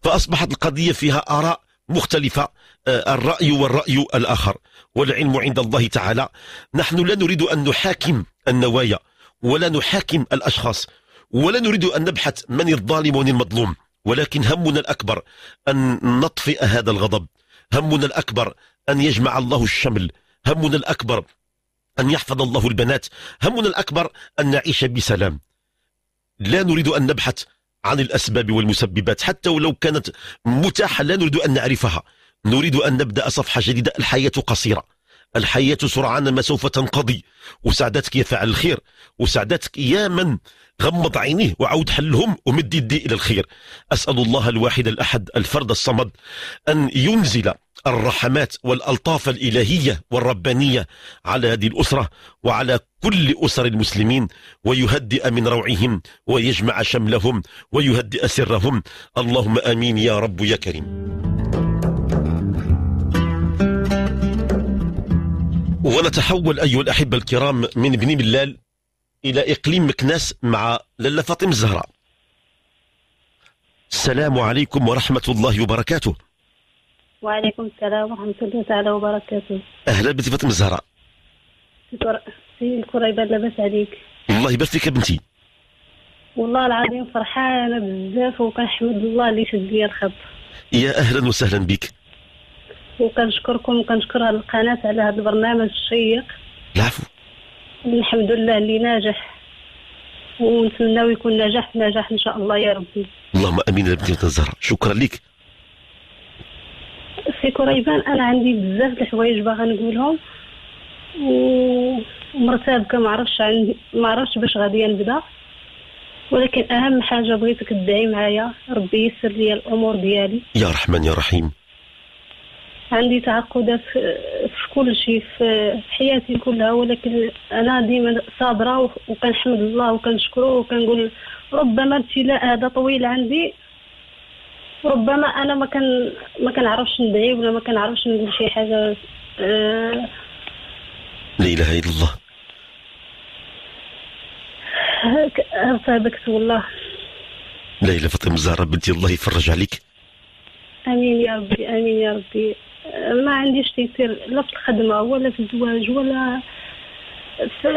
فاصبحت القضيه فيها اراء مختلفه آه، الراي والراي الاخر والعلم عند الله تعالى نحن لا نريد ان نحاكم النوايا ولا نحاكم الاشخاص ولا نريد ان نبحث من الظالم ومن المظلوم ولكن همنا الاكبر ان نطفئ هذا الغضب همنا الاكبر ان يجمع الله الشمل همنا الاكبر أن يحفظ الله البنات همنا الأكبر أن نعيش بسلام لا نريد أن نبحث عن الأسباب والمسببات حتى ولو كانت متاحة لا نريد أن نعرفها نريد أن نبدأ صفحة جديدة الحياة قصيرة الحياة سرعان ما سوف تنقضي وسعدتك يا فاعل الخير وسعدتك يا من غمض عينيه وعود حلهم ومد يدي إلى الخير أسأل الله الواحد الأحد الفرد الصمد أن ينزل الرحمات والألطاف الإلهية والربانية على هذه الأسرة وعلى كل أسر المسلمين ويهدئ من روعهم ويجمع شملهم ويهدئ سرهم اللهم آمين يا رب يا كريم ونتحول أيها الأحبة الكرام من ابن ملال إلى إقليم مكناس مع للا فاطمة الزهراء السلام عليكم ورحمة الله وبركاته وعليكم السلام ورحمة الله تعالى وبركاته أهلا بنتي فاطمة الزهراء سي الكريبة لاباس عليك الله يبارك فيك يا بنتي والله العظيم فرحانة بزاف وكنحمد الله اللي شد لي الخط يا أهلا وسهلا بك وكنشكركم وكنشكر هذه القناة على هذا البرنامج الشيق العفو الحمد لله اللي ناجح ونتمنى يكون نجاح نجاح ان شاء الله يا ربي اللهم امين يا بنتي الزهراء شكرا لك سي كريبان انا عندي بزاف د الحوايج باغا نقولهم ومرتبكه ما عرفتش ما عرفتش باش غادي نبدا ولكن اهم حاجه بغيتك تدعي معايا ربي يسر لي الامور ديالي يا رحمن يا رحيم عندي تعقدات في كل شيء في حياتي كلها ولكن انا ديما صابره وكنحمد الله وكنشكره وكنقول ربما ابتلاء هذا طويل عندي ربما انا ما كان ما كنعرفش ندعي ولا ما كنعرفش نقول شي حاجه أه لا اله الا الله فبكت والله ليلى فاطمه الزهراء بنتي الله يفرج عليك امين يا ربي امين يا ربي ما عنديش تيسير لا في الخدمه ولا في الزواج ولا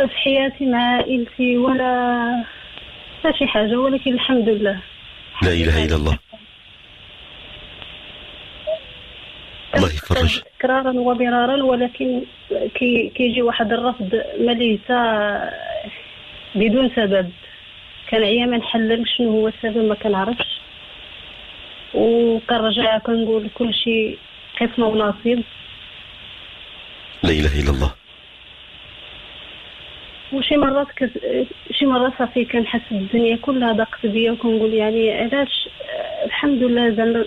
في حياتي مع عائلتي ولا لا شي حاجه ولكن الحمد لله لا اله الا الله الله يفرج تكرارا ومرارا ولكن كي كيجي واحد الرفض مليت بدون سبب كنعيا ما نحلل شنو هو السبب ما كنعرفش وكنرجع كنقول كل شيء قسمه ونصيب لا اله الا الله وشي مرات كت... شي مرات صافي كنحس الدنيا كلها ضاقت بيا وكنقول يعني علاش الحمد لله زعما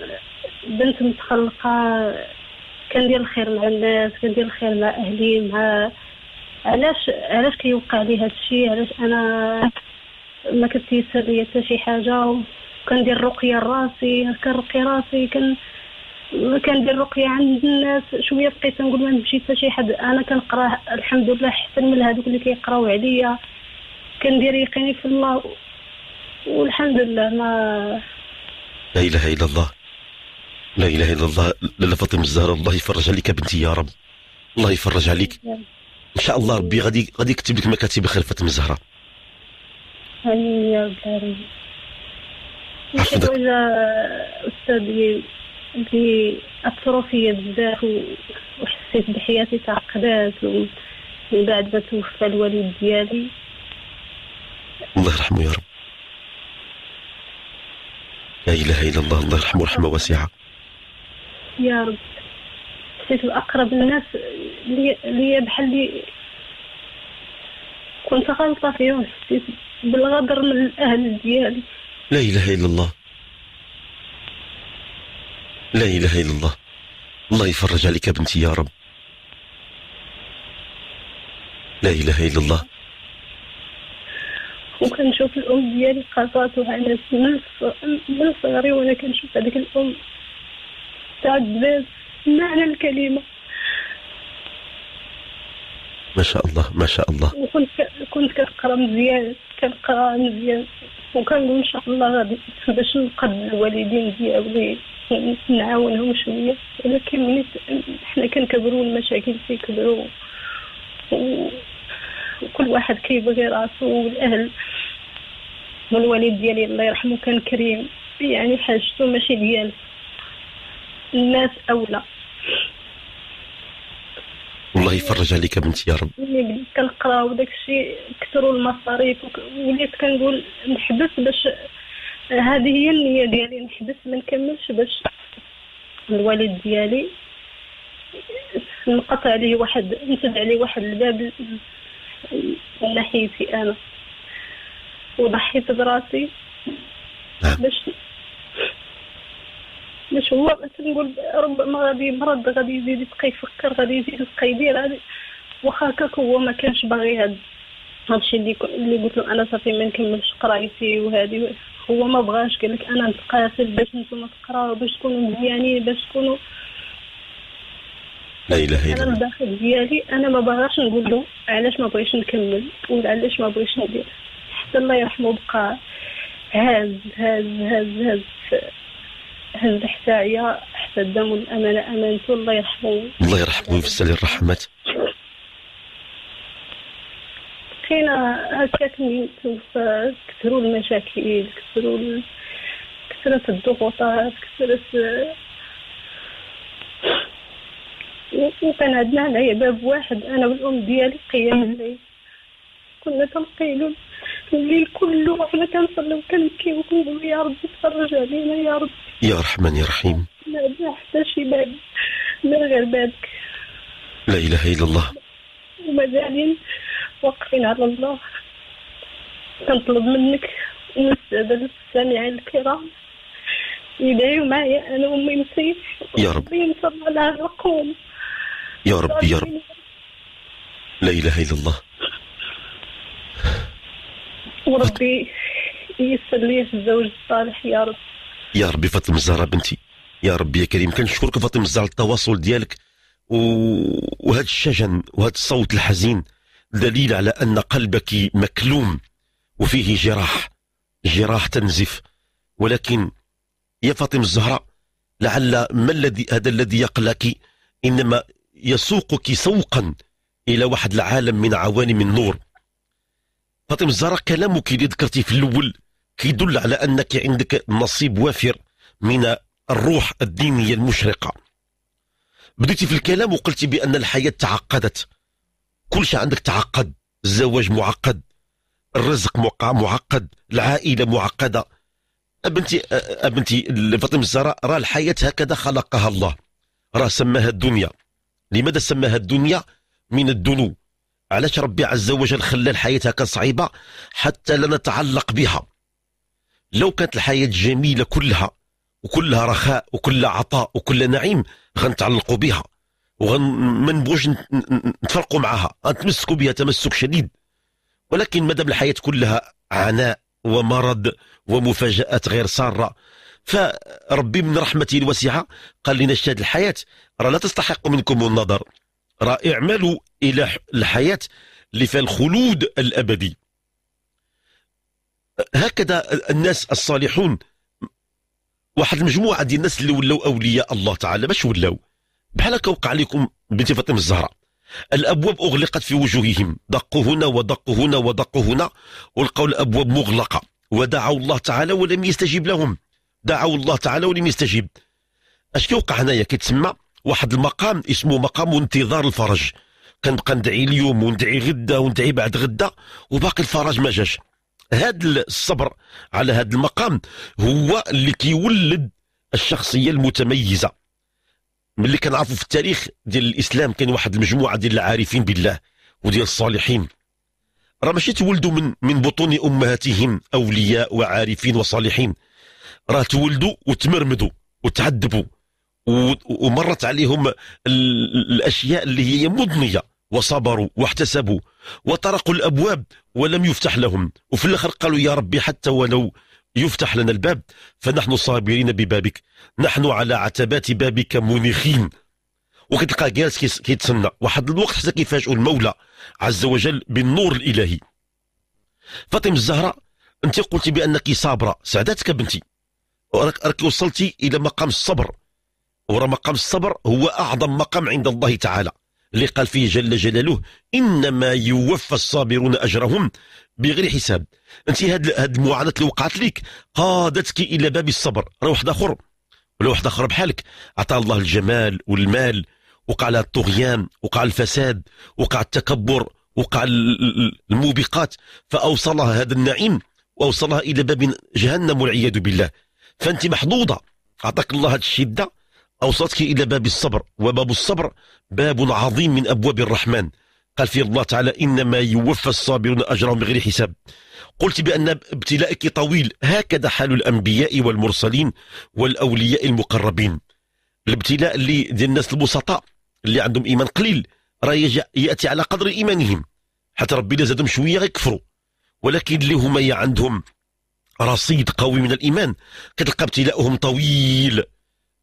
بنت متخلقه كندير الخير مع الناس كندير الخير مع اهلي مع علاش علاش كيوقع لي هذا الشيء علاش انا ما كتيسر لي حتى شي حاجه وكندير رقيه لراسي كنرقي راسي كن كندير رقيه عند الناس شويه بقيت نقول ما نمشي حتى شي حد انا كنقرا الحمد لله احسن من هذوك اللي كيقراو عليا كندير يقيني في الله والحمد لله ما لا اله الا الله لا اله الا الله لاله فاطمه الزهراء الله يفرج عليك بنتي يا رب الله يفرج عليك ان شاء الله ربي غادي غادي يكتب لك مكاتب خير فاطمه الزهراء امين يا رب العالمين اللي اثروا فيا بزاف وحسيت بحياتي تعقدات ومن بعد ما توفى الوالد ديالي الله يرحمه يا رب لا اله الا الله الله يرحمه رحمه واسعه يا رب حسيت بأقرب الناس لي بحال لي كنت غلطة فيهم حسيت بالغدر من الأهل ديالي لا إله إلا الله لا إله إلا الله الله يفرج عليك بنتي يا رب لا إله إلا الله وكنشوف الأم ديالي قضاتها أنا من صغري وأنا كنشوف هذيك الأم تعذب معنى الكلمة ما شاء الله ما شاء الله وكنت كنت كنقرا مزيان كنقرا مزيان وكنقول ان شاء الله غادي باش نقد الوالدين ديالي نعاونهم شويه ولكن ملي حنا كنكبروا المشاكل تيكبروا وكل واحد كيبغي راسو والاهل والوالد ديالي الله يرحمه كان كريم يعني حاجته ماشي ديالو الناس اولى الله يفرج عليك بنتي يا رب ملي كنقرا وداك الشيء كثروا المصاريف وليت كنقول نحبس باش هذه هي النيه ديالي نحبس ما نكملش باش الوالد ديالي نقطع عليه واحد نسد عليه واحد الباب من ناحيتي انا وضحيت براسي نعم. باش باش هو تنقول ربما غادي يمرض غادي يزيد يبقى يفكر غادي يزيد يبقى يدير غادي واخا هكاك هو ما كانش باغي هاد هادشي اللي اللي قلت له انا صافي ما نكملش قرايتي وهادي هو ما بغاش قال لك انا نتقاتل باش نتوما تقراو باش تكونوا مزيانين باش تكونوا لا اله الا الله انا الداخل ديالي انا ما باغاش نقول له علاش ما بغيتش نكمل ولا علاش ما بغيتش ندير حتى الله يرحمه بقى هاز هاز هاز هاز حتى عيا حتى الدم والامانه امانته الله يرحمه الله يرحمه ويوسع عليه الرحمات بقينا هكاك كثروا المشاكل كثروا كثرت الضغوطات كثرت وكان عندنا هنايا باب واحد انا والام ديالي قيام عليه كنا كنقيلو الليل كله وحنا كنصليو وكنبكي وكنقول يا ربي تفرج علينا يا ربي يا رحمن يا رحيم ما حتى شي باب لا غير بابك لا اله الا الله ومازالين واقفين على الله كنطلب منك المساعدة للسامعين الكرام يدعيوا معايا انا وامي نسيف يا رب ينصر على القوم يا رب يا رب لا اله الا الله وربي ييسر ليه الزوج الصالح يا رب يا ربي فاطمه الزهراء بنتي يا ربي يا كريم كنشكرك فاطمه الزهراء على التواصل ديالك و... وهذا الشجن وهذا الصوت الحزين دليل على ان قلبك مكلوم وفيه جراح جراح تنزف ولكن يا فاطمه الزهراء لعل ما الذي هذا الذي يقلك انما يسوقك سوقا الى واحد العالم من عوالم النور فاطمة الزهراء كلامك اللي ذكرتي في الأول كيدل على أنك عندك نصيب وافر من الروح الدينية المشرقة بديتي في الكلام وقلتي بأن الحياة تعقدت كل شيء عندك تعقد الزواج معقد الرزق معقد العائلة معقدة أبنتي أبنتي فاطمة الزهراء راه الحياة هكذا خلقها الله راه سماها الدنيا لماذا سماها الدنيا من الدنو علاش ربي عز وجل خلى الحياة هكا صعيبة حتى لا نتعلق بها لو كانت الحياة جميلة كلها وكلها رخاء وكلها عطاء وكلها نعيم غنتعلقوا بها وما نبغوش نتفرقوا معها غنتمسكوا بها تمسك شديد ولكن مادام الحياة كلها عناء ومرض ومفاجآت غير سارة فربي من رحمته الواسعة قال لنا الحياة راه لا تستحق منكم النظر راه اعملوا الى الحياه اللي فيها الخلود الابدي هكذا الناس الصالحون واحد المجموعه ديال الناس اللي ولاو اولياء الله تعالى باش ولاو بحال هكا وقع لكم بنت فاطمه الزهراء الابواب اغلقت في وجوههم دقوا هنا ودقوا هنا ودقوا هنا ولقوا الابواب مغلقه ودعوا الله تعالى ولم يستجب لهم دعوا الله تعالى ولم يستجب اش كيوقع هنايا كيتسمى واحد المقام اسمه مقام انتظار الفرج كنبقى ندعي اليوم وندعي غدا وندعي بعد غدا وباقي الفرج ما جاش هذا الصبر على هذا المقام هو اللي كيولد الشخصيه المتميزه ملي كنعرفوا في التاريخ ديال الاسلام كاين واحد المجموعه ديال العارفين بالله وديال الصالحين راه ماشي تولدوا من من بطون امهاتهم اولياء وعارفين وصالحين راه تولدوا وتمرمدوا وتعذبوا ومرت عليهم الاشياء اللي هي مضنيه وصبروا واحتسبوا وطرقوا الأبواب ولم يفتح لهم وفي الآخر قالوا يا ربي حتى ولو يفتح لنا الباب فنحن صابرين ببابك نحن على عتبات بابك منيخين وكتلقى جالس كيتسنى واحد الوقت حتى كيفاجئوا المولى عز وجل بالنور الالهي فاطمه الزهراء انت قلتي بانك صابره سعدتك بنتي راك وصلتي الى مقام الصبر ورا مقام الصبر هو اعظم مقام عند الله تعالى اللي قال فيه جل جلاله انما يوفى الصابرون اجرهم بغير حساب انت هاد هاد المعاناه اللي وقعت لك قادتك الى باب الصبر راه واحد اخر ولا واحد اخر بحالك عطى الله الجمال والمال وقع الطغيان وقع الفساد وقع التكبر وقع الموبقات فاوصلها هذا النعيم واوصلها الى باب جهنم والعياذ بالله فانت محظوظه اعطاك الله هذه الشده أوصلتك إلى باب الصبر وباب الصبر باب عظيم من أبواب الرحمن قال فيه الله تعالى إنما يوفى الصابرون أجرهم بغير حساب قلت بأن ابتلائك طويل هكذا حال الأنبياء والمرسلين والأولياء المقربين الابتلاء اللي ديال الناس البسطاء اللي عندهم إيمان قليل راه يأتي على قدر إيمانهم حتى ربي لا زادهم شوية غيكفروا ولكن اللي هما عندهم رصيد قوي من الإيمان كتلقى ابتلاؤهم طويل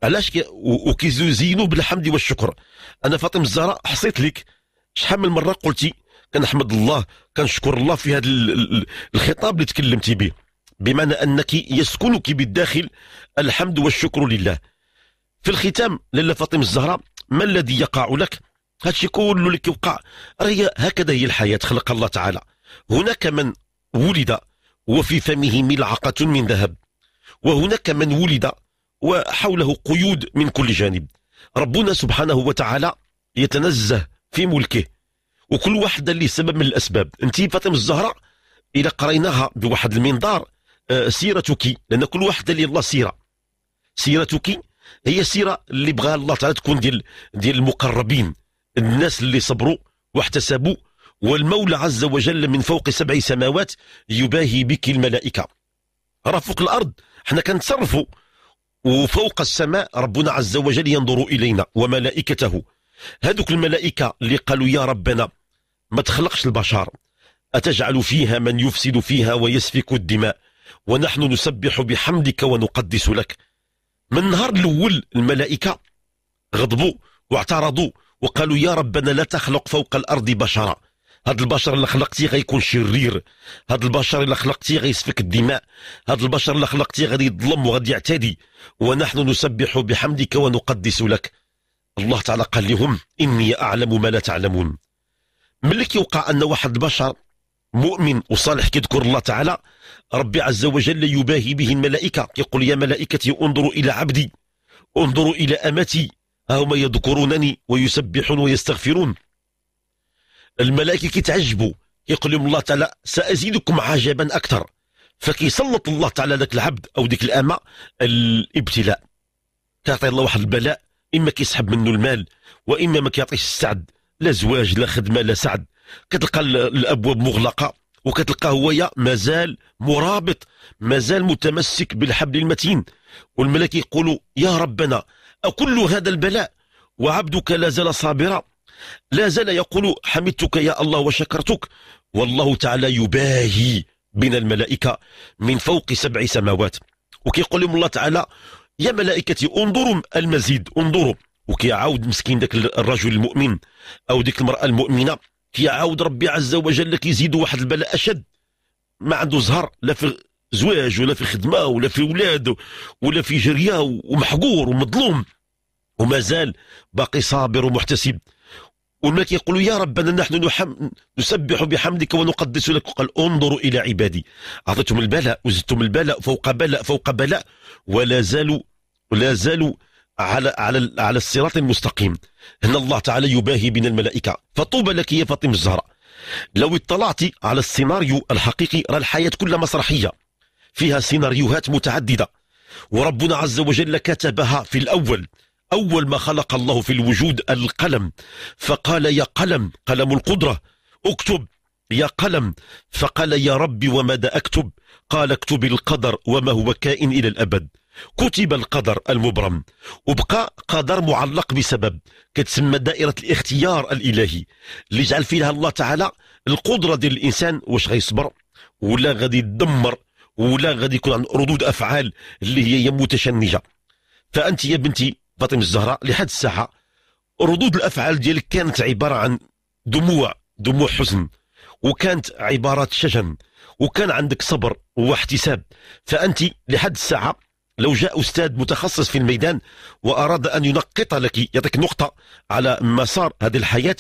علاش وكيزينوا بالحمد والشكر انا فاطمه الزهراء حصيت لك شحال من مره قلتي كنحمد الله كنشكر الله في هذا الخطاب اللي تكلمتي به بمعنى انك يسكنك بالداخل الحمد والشكر لله في الختام لاله فاطمه الزهراء ما الذي يقع لك هادشي كله اللي كيوقع راه هكذا هي الحياه خلق الله تعالى هناك من ولد وفي فمه ملعقه من ذهب وهناك من ولد وحوله قيود من كل جانب ربنا سبحانه وتعالى يتنزه في ملكه وكل واحد لسبب سبب من الأسباب أنت فاطمة الزهراء الى قريناها بواحد المنظار آه، سيرتك لأن كل واحد لله الله سيرة سيرتك هي سيره اللي بغاها الله تعالى تكون ديال ديال المقربين الناس اللي صبروا واحتسبوا والمولى عز وجل من فوق سبع سماوات يباهي بك الملائكة راه فوق الأرض حنا كنتصرفوا وفوق السماء ربنا عز وجل ينظر إلينا وملائكته هذوك الملائكة اللي قالوا يا ربنا ما تخلقش البشر أتجعل فيها من يفسد فيها ويسفك الدماء ونحن نسبح بحمدك ونقدس لك من النهار الأول الملائكة غضبوا واعترضوا وقالوا يا ربنا لا تخلق فوق الأرض بشرا هاد البشر اللي خلقتي غيكون شرير هاد البشر اللي خلقتي غيسفك الدماء هاد البشر اللي خلقتي غادي يظلم وغادي يعتدي ونحن نسبح بحمدك ونقدس لك الله تعالى قال لهم اني اعلم ما لا تعلمون ملي كيوقع ان واحد البشر مؤمن وصالح كيذكر الله تعالى ربي عز وجل يباهي به الملائكة يقول يا ملائكتي انظروا إلى عبدي انظروا إلى أمتي ها هما يذكرونني ويسبحون ويستغفرون الملائكه كيتعجبوا يقول الله تعالى سازيدكم عجبا اكثر فكيسلط الله تعالى ذاك العبد او ديك الامه الابتلاء كيعطي الله واحد البلاء اما كيسحب منه المال واما ما كيعطيش السعد لا زواج لا خدمه لا سعد كتلقى الابواب مغلقه وكتلقى هويا مازال مرابط مازال متمسك بالحبل المتين والملائكه يقولوا يا ربنا اكل هذا البلاء وعبدك لا زال صابرا لا زال يقول حمدتك يا الله وشكرتك والله تعالى يباهي بين الملائكة من فوق سبع سماوات وكيقول لهم الله تعالى يا ملائكتي انظروا المزيد انظروا وكيعاود مسكين ذاك الرجل المؤمن او ديك المراه المؤمنه كيعاود ربي عز وجل كيزيد واحد البلاء اشد ما عنده زهر لا في زواج ولا في خدمه ولا في ولاد ولا في جريه ومحقور ومظلوم ومازال باقي صابر ومحتسب هناك يقول يا ربنا نحن نحم... نسبح بحمدك ونقدس لك قال انظروا إلى عبادي أعطيتهم البلاء وزدتم البلاء فوق بلاء فوق بلاء ولا زالوا لا زالوا على على على الصراط المستقيم هنا الله تعالى يباهي بين الملائكه فطوبى لك يا فاطمه الزهراء لو اطلعت على السيناريو الحقيقي راه الحياه كلها مسرحيه فيها سيناريوهات متعدده وربنا عز وجل كتبها في الاول أول ما خلق الله في الوجود القلم فقال يا قلم قلم القدرة اكتب يا قلم فقال يا ربي وماذا أكتب قال اكتب القدر وما هو كائن إلى الأبد كتب القدر المبرم وبقى قدر معلق بسبب كتسمى دائرة الاختيار الإلهي اللي جعل فيها الله تعالى القدرة ديال الإنسان واش غيصبر ولا غادي يدمر ولا غادي يكون عن ردود أفعال اللي هي متشنجة فأنت يا بنتي فاطمه الزهراء لحد الساعه ردود الافعال ديالك كانت عباره عن دموع دموع حزن وكانت عبارات شجن وكان عندك صبر واحتساب فانت لحد الساعه لو جاء استاذ متخصص في الميدان واراد ان ينقط لك يعطيك نقطه على مسار هذه الحياه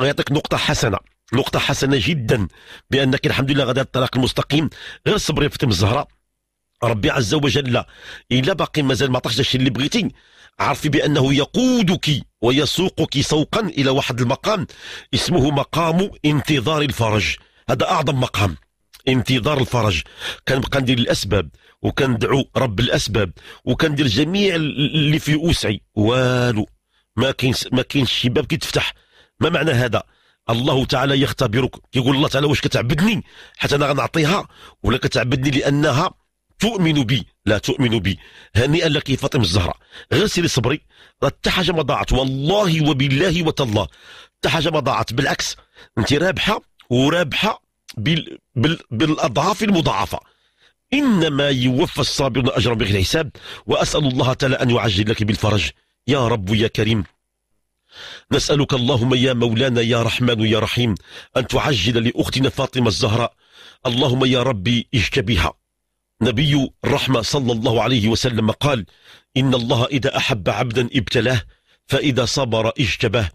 يعطيك نقطه حسنه نقطة حسنة جدا بأنك الحمد لله غدا الطريق المستقيم غير صبري فاطمة الزهراء ربي عز وجل إلا باقي مازال ما عطاكش الشيء اللي بغيتي عرفي بأنه يقودك ويسوقك سوقا إلى واحد المقام اسمه مقام انتظار الفرج هذا أعظم مقام انتظار الفرج كنبقى ندير الاسباب وكندعو رب الاسباب وكندير جميع اللي في وسعي والو ما كاين ما كاينش شي باب كيتفتح ما معنى هذا الله تعالى يختبرك كيقول الله تعالى واش كتعبدني حتى انا غنعطيها ولا كتعبدني لانها تؤمن بي لا تؤمن بي هنيئا لك فاطمه الزهراء غير صبري حتى حاجه ما ضاعت والله وبالله وتالله حتى حاجه ما ضاعت بالعكس انت رابحه ورابحه بال... بال... بالاضعاف المضاعفه انما يوفى الصابرون اجرا بغير حساب واسال الله تعالى ان يعجل لك بالفرج يا رب يا كريم نسألك اللهم يا مولانا يا رحمن يا رحيم أن تعجل لأختنا فاطمة الزهراء اللهم يا ربي اجتبها نبي الرحمة صلى الله عليه وسلم قال إن الله إذا أحب عبدا ابتلاه فإذا صبر اجتباه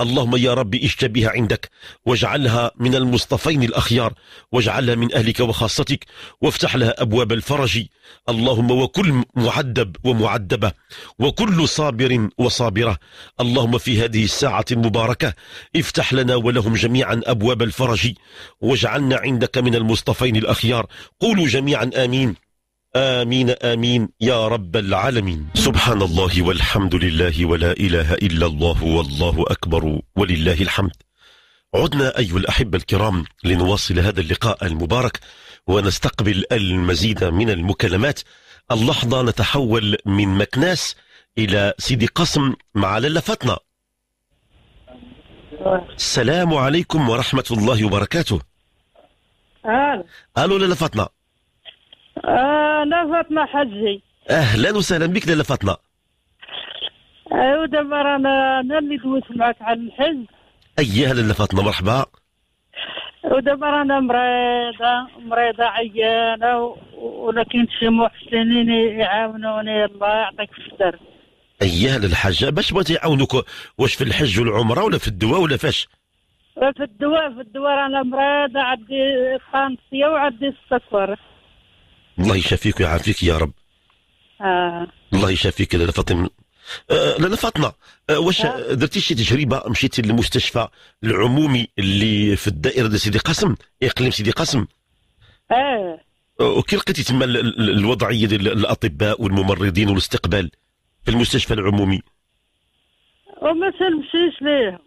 اللهم يا رب اشتبها عندك واجعلها من المصطفين الأخيار واجعلها من أهلك وخاصتك وافتح لها أبواب الفرج اللهم وكل معدب ومعدبة وكل صابر وصابرة اللهم في هذه الساعة المباركة افتح لنا ولهم جميعا أبواب الفرج واجعلنا عندك من المصطفين الأخيار قولوا جميعا آمين آمين آمين يا رب العالمين سبحان الله والحمد لله ولا إله إلا الله والله أكبر ولله الحمد عدنا أيها الأحبة الكرام لنواصل هذا اللقاء المبارك ونستقبل المزيد من المكالمات اللحظة نتحول من مكناس إلى سيدي قاسم مع للا فاطمة السلام عليكم ورحمة الله وبركاته ألو للا فاطمة آه، انا فاطمه حجي اهلا وسهلا بك لاله فاطمه ايوا آه، دابا رانا انا اللي دوزت معك على الحج ايها لاله فاطمه مرحبا ودابا رانا مريضه مريضه عيانه ولكن شي محسنين يعاونوني الله يعطيك الستر اياه للحاجه باش بغيتي يعاونوك واش في الحج والعمره ولا في الدواء ولا فاش في الدواء في الدواء رانا مريضه عندي قانصيه وعندي السكر الله يشافيك ويعافيك يا رب آه. الله يشافيك لاله فاطمه آه، لاله فاطمه آه، واش آه. درتي شي تجربه مشيتي للمستشفى العمومي اللي في الدائره ديال سيدي قاسم اقليم سيدي قاسم اه وكي لقيتي تما الوضعيه ديال الاطباء والممرضين والاستقبال في المستشفى العمومي وما تنمشيش ليهم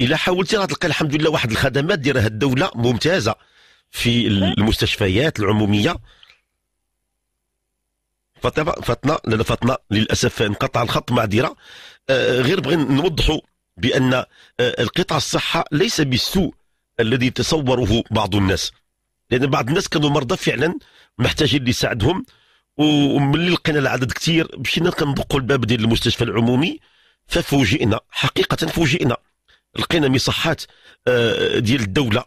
الا حاولتي غتلقى الحمد لله واحد الخدمات ديال الدوله ممتازه في المستشفيات العموميه فاطمة فاطمة للاسف انقطع الخط مع ديره آه، غير بغي نوضحوا بان آه، القطاع الصحه ليس بالسوء الذي تصوره بعض الناس لان بعض الناس كانوا مرضى فعلا محتاجين اللي يساعدهم وملي لقينا العدد كثير مشينا كندقوا الباب ديال المستشفى العمومي ففوجئنا حقيقه فوجئنا لقينا مصحات آه، ديال الدوله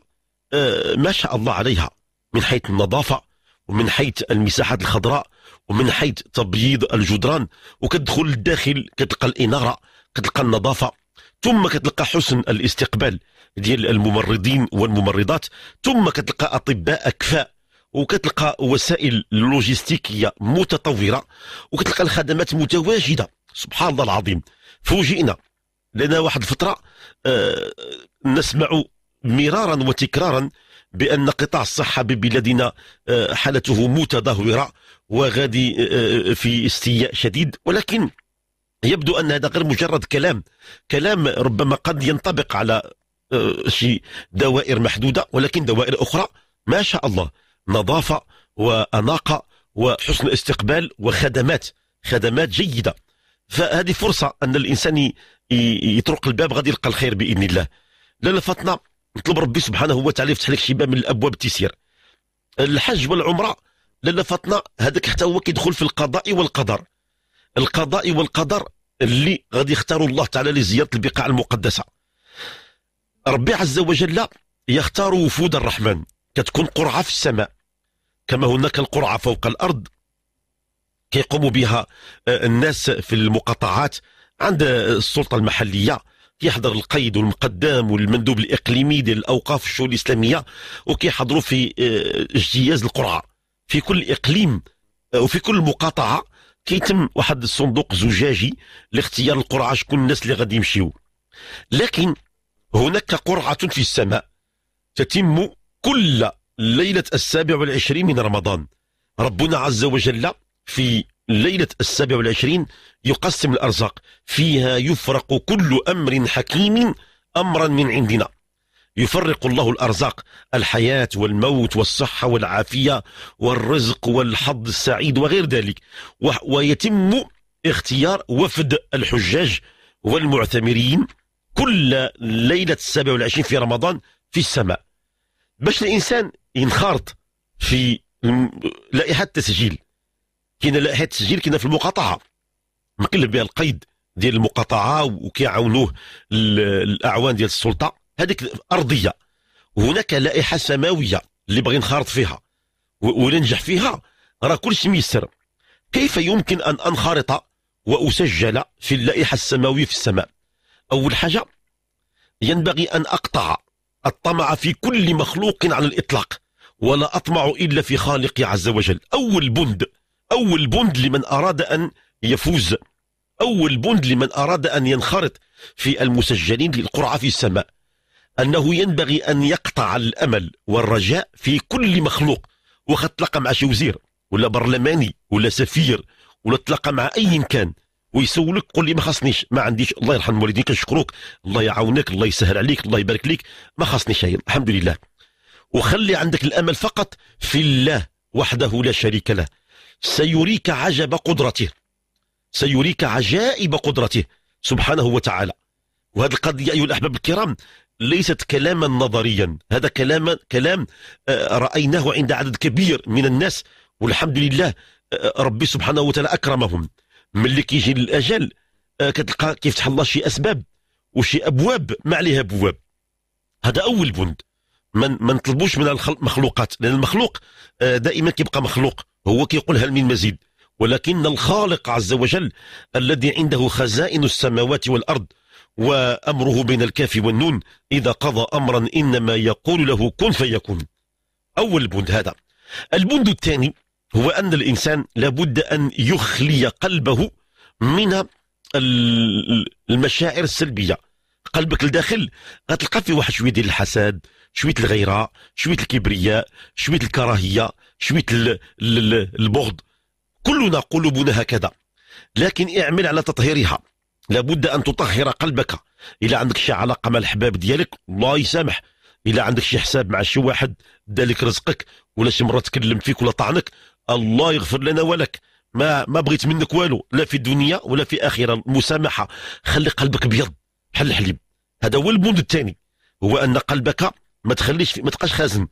آه، ما شاء الله عليها من حيث النظافة ومن حيث المساحات الخضراء ومن حيث تبييض الجدران وكتدخل للداخل كتلقى الإنارة كتلقى النظافة ثم كتلقى حسن الاستقبال ديال الممرضين والممرضات ثم كتلقى أطباء أكفاء وكتلقى وسائل لوجستيكية متطورة وكتلقى الخدمات متواجدة سبحان الله العظيم فوجئنا لنا واحد الفترة أه نسمع مرارا وتكرارا بأن قطاع الصحة ببلادنا آه، حالته متدهورة وغادي آه، آه، في استياء شديد ولكن يبدو أن هذا غير مجرد كلام كلام ربما قد ينطبق على شي دوائر محدودة ولكن دوائر أخرى ما شاء الله نظافة وأناقة وحسن استقبال وخدمات خدمات جيدة فهذه فرصة أن الإنسان يطرق الباب غادي يلقى الخير بإذن الله لفتنا نطلب ربي سبحانه وتعالى يفتح لك شي باب من الابواب تيسير الحج والعمره لاله فاطمه هذاك حتى هو كيدخل في القضاء والقدر القضاء والقدر اللي غادي يختاروا الله تعالى لزياره البقاع المقدسه ربي عز وجل يختار وفود الرحمن كتكون قرعه في السماء كما هناك القرعه فوق الارض كيقوم بها آه، الناس في المقاطعات عند السلطه المحليه يحضر القيد والمقدام والمندوب الاقليمي ديال الاوقاف والشؤون الاسلاميه وكيحضروا في آه، اجتياز القرعه في كل اقليم آه، وفي كل مقاطعه كيتم واحد الصندوق زجاجي لاختيار القرعه شكون الناس اللي غادي يمشيو لكن هناك قرعه في السماء تتم كل ليله السابع والعشرين من رمضان ربنا عز وجل في ليلة السابع والعشرين يقسم الأرزاق فيها يفرق كل أمر حكيم أمرا من عندنا يفرق الله الأرزاق الحياة والموت والصحة والعافية والرزق والحظ السعيد وغير ذلك ويتم اختيار وفد الحجاج والمعتمرين كل ليلة السابع والعشرين في رمضان في السماء باش الإنسان ينخرط في لائحة التسجيل كاين هذا التسجيل كاين في المقاطعه مقلب بها القيد ديال المقاطعه وكيعاونوه الاعوان ديال السلطه هذيك ارضيه هناك لائحه سماويه اللي بغي نخارط فيها ولا فيها راه كلشي ميسر كيف يمكن ان انخرط واسجل في اللائحه السماويه في السماء اول حاجه ينبغي ان اقطع الطمع في كل مخلوق على الاطلاق ولا اطمع الا في خالقي عز وجل اول بند أول بند لمن أراد أن يفوز أول بند لمن أراد أن ينخرط في المسجلين للقرعة في السماء أنه ينبغي أن يقطع الأمل والرجاء في كل مخلوق وقد تلقى مع شي وزير ولا برلماني ولا سفير ولا تلقى مع أي كان ويسولك قول لي ما خصنيش ما عنديش الله يرحم والديك كنشكروك الله يعاونك الله يسهل عليك الله يبارك لك ما خصني شيء الحمد لله وخلي عندك الامل فقط في الله وحده لا شريك له سيريك عجب قدرته سيريك عجائب قدرته سبحانه وتعالى وهذا القضية أيها الأحباب الكرام ليست كلاما نظريا هذا كلام كلام آه، رأيناه عند عدد كبير من الناس والحمد لله آه، ربي سبحانه وتعالى أكرمهم ملي كيجي للأجل آه، كتلقى كيفتح الله شي أسباب وشي أبواب ما عليها أبواب هذا أول بند ما من نطلبوش من المخلوقات لأن المخلوق دائما كيبقى مخلوق هو كيقول هل من مزيد ولكن الخالق عز وجل الذي عنده خزائن السماوات والأرض وأمره بين الكاف والنون إذا قضى أمرا إنما يقول له كن فيكون أول بند هذا البند الثاني هو أن الإنسان لابد أن يخلي قلبه من المشاعر السلبية قلبك الداخل غتلقى فيه واحد شويه ديال الحسد شويه الغيره شويه الكبرياء شويه الكراهيه شويه البغض كلنا قلوبنا هكذا لكن اعمل على تطهيرها لابد ان تطهر قلبك الى عندك شي علاقه مع الحباب ديالك الله يسامح الى عندك شي حساب مع شي واحد ذلك رزقك ولا شي مره تكلم فيك ولا طعنك الله يغفر لنا ولك ما ما بغيت منك والو لا في الدنيا ولا في اخره المسامحه خلي قلبك ابيض بحال الحليب هذا هو البند الثاني هو ان قلبك ما تخليش ما تبقاش خازن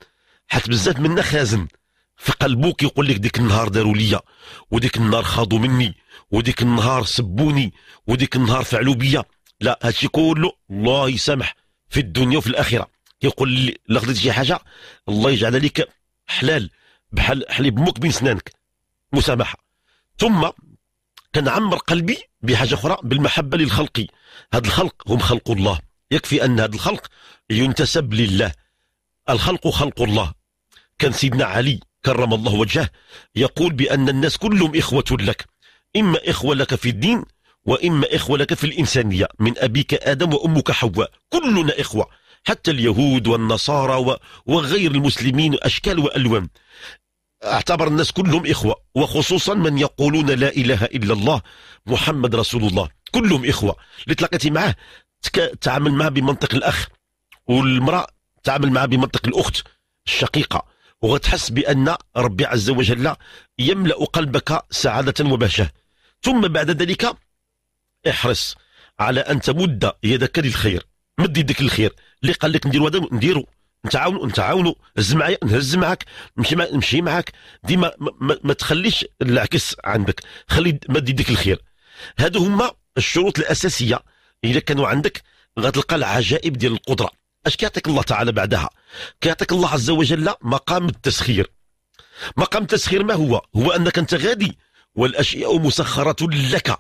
حيت بزاف منا خازن في قلبك يقول لك ديك النهار داروا ليا وديك النهار خاضوا مني وديك النهار سبوني وديك النهار فعلوا بيا لا هادشي كله الله يسامح في الدنيا وفي الاخره يقول لي لا خديت شي حاجه الله يجعل لك حلال بحال حليب امك بين سنانك مسامحه ثم كنعمر قلبي بحاجه اخرى بالمحبه للخلق هاد الخلق هم خلق الله يكفي ان هاد الخلق ينتسب لله الخلق خلق الله كان سيدنا علي كرم الله وجهه يقول بأن الناس كلهم إخوة لك إما إخوة لك في الدين وإما إخوة لك في الإنسانية من أبيك آدم وأمك حواء كلنا إخوة حتى اليهود والنصارى وغير المسلمين أشكال وألوان اعتبر الناس كلهم إخوة وخصوصا من يقولون لا إله إلا الله محمد رسول الله كلهم إخوة اللي تلاقيتي تعامل معه بمنطق الأخ والمرأة تعامل معه بمنطق الأخت الشقيقة وغتحس بأن ربي عز وجل يملأ قلبك سعادة وبهجة ثم بعد ذلك احرص على أن تمد يدك للخير مد يدك للخير اللي قال لك ندير هذا نديرو نتعاونوا نتعاونوا هز معايا نهز معاك نمشي معاك نمشي معاك ديما ما, ما تخليش العكس عندك خلي مد يدك للخير هادو هما الشروط الأساسية إذا كانوا عندك غتلقى العجائب ديال القدرة اش كيعطيك الله تعالى بعدها كيعطيك الله عز وجل مقام التسخير مقام التسخير ما هو هو انك انت غادي والاشياء مسخره لك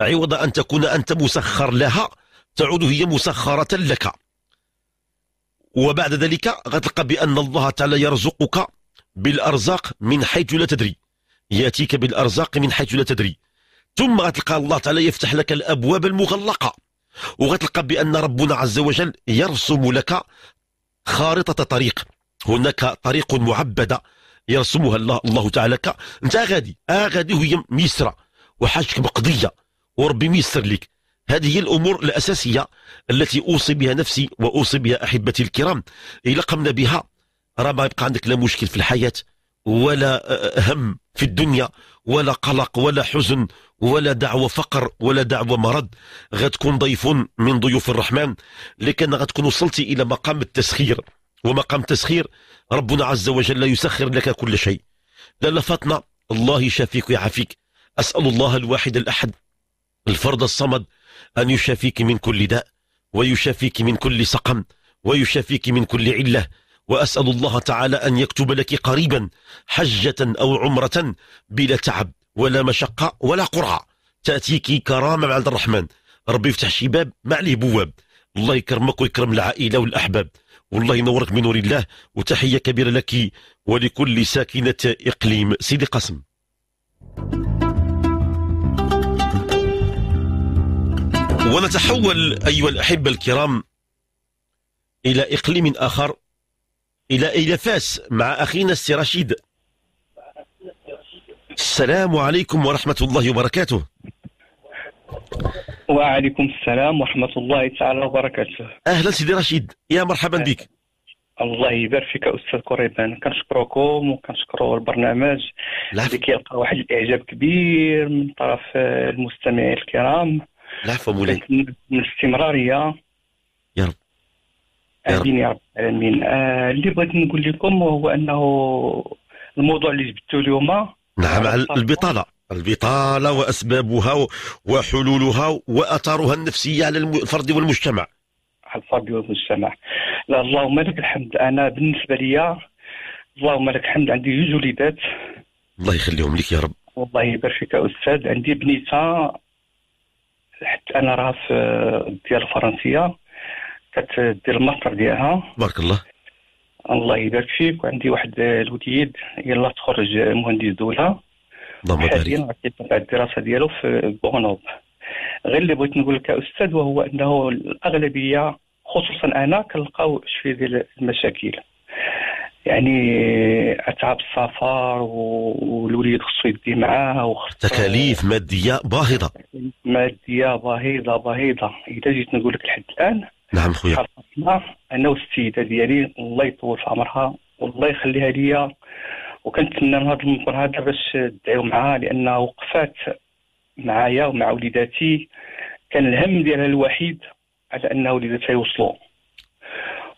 عوض ان تكون انت مسخر لها تعود هي مسخره لك وبعد ذلك غتلقى بان الله تعالى يرزقك بالارزاق من حيث لا تدري ياتيك بالارزاق من حيث لا تدري ثم غتلقى الله تعالى يفتح لك الابواب المغلقه وغتلقى بأن ربنا عز وجل يرسم لك خارطة طريق هناك طريق معبدة يرسمها الله, الله تعالى لك انت غادي غادي وهي ميسرة وحاجتك مقضية وربي ميسر لك هذه هي الأمور الأساسية التي أوصي بها نفسي وأوصي بها أحبتي الكرام إلا قمنا بها راه ما يبقى عندك لا مشكل في الحياة ولا هم في الدنيا ولا قلق ولا حزن ولا دعوة فقر ولا دعوة مرض غتكون ضيف من ضيوف الرحمن لكن غتكون وصلتي إلى مقام التسخير ومقام التسخير ربنا عز وجل يسخر لك كل شيء لالا فاطمه الله يشافيك ويعافيك أسأل الله الواحد الأحد الفرد الصمد أن يشافيك من كل داء ويشافيك من كل سقم ويشافيك من كل علة وأسأل الله تعالى أن يكتب لك قريبا حجة أو عمرة بلا تعب ولا مشقة ولا قرعة تأتيك كرامة مع عبد الرحمن ربي يفتح شي باب ما عليه بواب الله يكرمك ويكرم العائلة والأحباب والله ينورك بنور الله وتحية كبيرة لك ولكل ساكنة إقليم سيدي قاسم ونتحول أيها الأحبة الكرام إلى إقليم آخر إلى إلى فاس مع أخينا السي رشيد السلام عليكم ورحمة الله وبركاته وعليكم السلام ورحمة الله تعالى وبركاته أهلا سيدي رشيد يا مرحبا بك الله يبارك فيك استاذ كريبان كنشكركم وكنشكروا البرنامج اللي كيلقى واحد الاعجاب كبير من طرف المستمعين الكرام العفو مولاي من الاستمراريه امين يا رب نعم. العالمين آه اللي بغيت نقول لكم هو انه الموضوع اللي جبتو اليوم نعم آه، البطاله البطاله واسبابها وحلولها واثارها النفسيه على الفرد والمجتمع على الفرد والمجتمع لا اللهم لك الحمد انا بالنسبه لي اللهم لك الحمد عندي جوج وليدات الله يخليهم لك يا رب والله يبارك فيك استاذ عندي بنيته حتى انا راه في الديار الفرنسيه كتدير الماستر ديالها بارك الله الله يبارك فيك وعندي واحد الوليد يلا تخرج مهندس دوله اللهم الدراسه ديالو في بورنوب غير اللي بغيت نقول لك استاذ وهو انه الاغلبيه خصوصا انا كنلقاو شويه ديال المشاكل يعني اتعاب السفر والوليد خصو يدي معاه وخصو تكاليف ماديه باهظه ماديه باهظه باهظه اذا جيت نقول لك لحد الان نعم خويا انا والسيده ديالي الله يطول في عمرها والله يخليها ليا وكنتمنى من هذا المنبر هذا باش تدعيو معها لانها وقفات معايا ومع وليداتي كان الهم ديالها الوحيد على ان وليداتها يوصلوا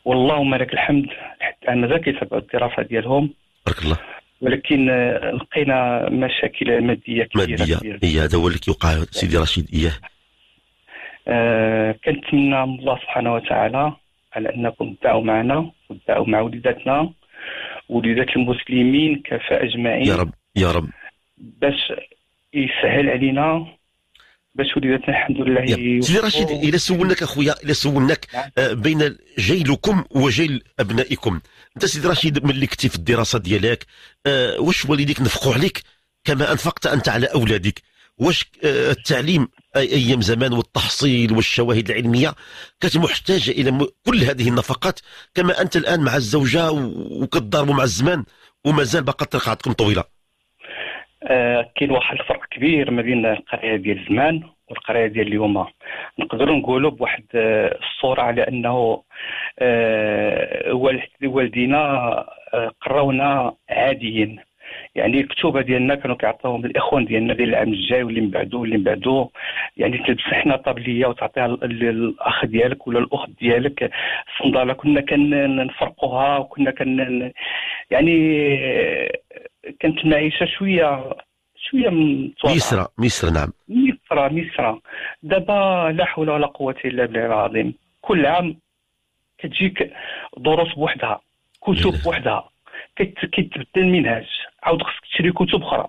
واللهم لك الحمد حتى انا ذاك يتبعوا الدراسه ديالهم بارك الله ولكن آه، لقينا مشاكل ماديه كبيره ماديه اي هذا هو اللي كيوقع سيدي رشيد اياه آه كنتمنى من الله سبحانه وتعالى على انكم تدعوا معنا وتدعوا مع وليداتنا وليدات المسلمين كافة اجمعين يا رب يا رب باش يسهل علينا باش وليدات الحمد لله سيدي رشيد الا سولناك اخويا الا سولناك نعم. آه، بين جيلكم وجيل ابنائكم انت سيدي رشيد ملي كنتي في الدراسه ديالك آه، واش والديك نفقوا عليك كما انفقت انت على اولادك واش آه، التعليم ايام زمان والتحصيل والشواهد العلميه كانت محتاجه الى كل هذه النفقات كما انت الان مع الزوجه وكتضاربوا مع الزمان ومازال باقا الطريق عندكم طويله آه، كاين واحد الفرق كبير ما بين القرايه ديال زمان والقرايه ديال اليوم نقدروا نقولوا بواحد آه، الصوره على انه آه، والدينا قراونا عاديين يعني الكتوبه ديالنا كانوا كيعطيوهم الاخوان ديالنا ديال العام الجاي واللي من بعدو واللي من بعدو يعني تلبس حنا طابليه وتعطيها للاخ ديالك ولا الاخت ديالك الصنداله كنا كنفرقوها وكنا كن يعني كانت معيشه شويه شويه ميسرة ميسرة نعم ميسرة ميسرة دابا لا حول ولا قوة إلا بالله العظيم كل عام كتجيك دروس بوحدها كتب بوحدها كيتبدل المنهج عاود خصك تشري كتب أخرى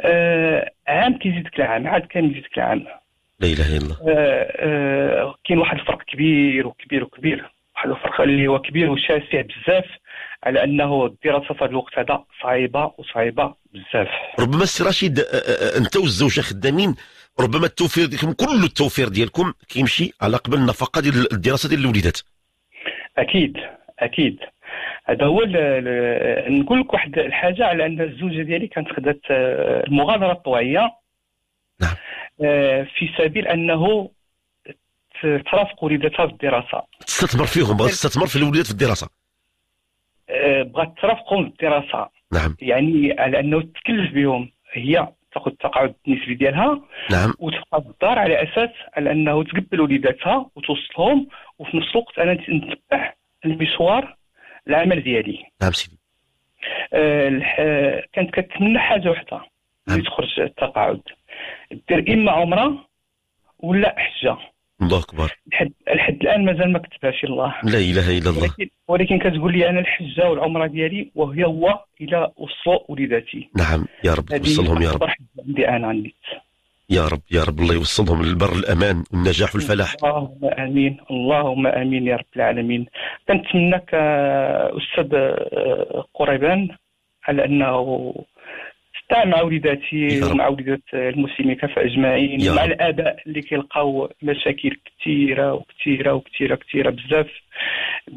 آه عام كيزيدك العام عاد كامل يزيدك العام لا إله إلا الله آه آه كاين واحد الفرق كبير وكبير وكبير واحد الفرق اللي هو كبير وشاسع بزاف على انه الدراسه في هذا الوقت هذا صعيبه وصعيبه بزاف ربما السي رشيد انت والزوجه خدامين ربما التوفير ديالكم كل التوفير ديالكم كيمشي على قبل النفقه ديال الدراسه ديال الوليدات اكيد اكيد هذا هو نقول لك واحد الحاجه على ان الزوجه ديالي كانت خدات المغادره الطوعيه نعم في سبيل انه ترافق وليداتها في الدراسه تستثمر فيهم تستثمر في الوليدات في الدراسه بغات ترافقهم الدراسه نعم يعني على انه تكلف بهم هي تاخذ التقاعد النسبي ديالها نعم وتبقى الدار على اساس على انه تقبل وليداتها وتوصلهم وفي نفس الوقت انا نتبع المشوار العمل ديالي نعم سيدي آه كانت كتمنى حاجه وحده نعم. تخرج التقاعد دير اما عمره ولا حجه الله اكبر لحد لحد الان مازال ما كتبهاش الله لا اله الا الله ولكن, ولكن كتقول لي انا الحجه والعمره ديالي وهي هو الى وصل وليداتي نعم يا رب وصلهم يا رب عندي انا عندي يا رب يا رب الله يوصلهم للبر الامان والنجاح والفلاح اللهم امين اللهم امين يا رب العالمين كنتمناك استاذ قريبان على انه مع وليداتي ومع وليدات المسلمين كافة أجمعين مع الآباء اللي كيلقاو مشاكل كثيرة وكثيرة وكثيرة كثيرة بزاف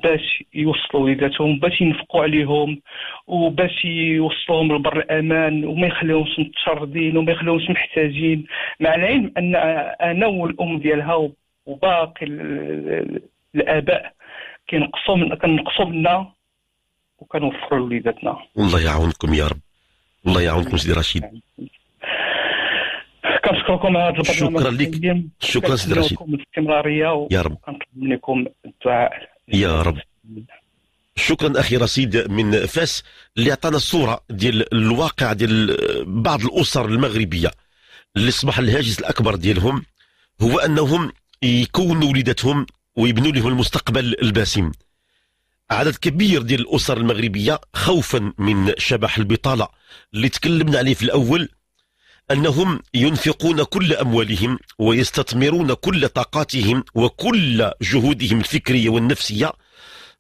باش يوصلوا وليداتهم باش ينفقوا عليهم وباش يوصلوهم لبر الامان وما يخليهمش متشردين وما يخليهمش محتاجين مع العلم ان انا والام ديالها وباقي الاباء كنقصوا كنقصوا منا وكنوفروا لوليداتنا الله يعاونكم يا رب الله يعاونكم سيدي رشيد كنشكركم على هذا البرنامج شكرا لك شكرا سيدي رشيد يا رب منكم الدعاء يا رب شكرا اخي رصيد من فاس اللي عطانا الصوره ديال الواقع ديال بعض الاسر المغربيه اللي اصبح الهاجس الاكبر ديالهم هو انهم يكونوا وليداتهم ويبنوا لهم المستقبل الباسم عدد كبير ديال الاسر المغربيه خوفا من شبح البطاله اللي تكلمنا عليه في الأول أنهم ينفقون كل أموالهم ويستثمرون كل طاقاتهم وكل جهودهم الفكرية والنفسية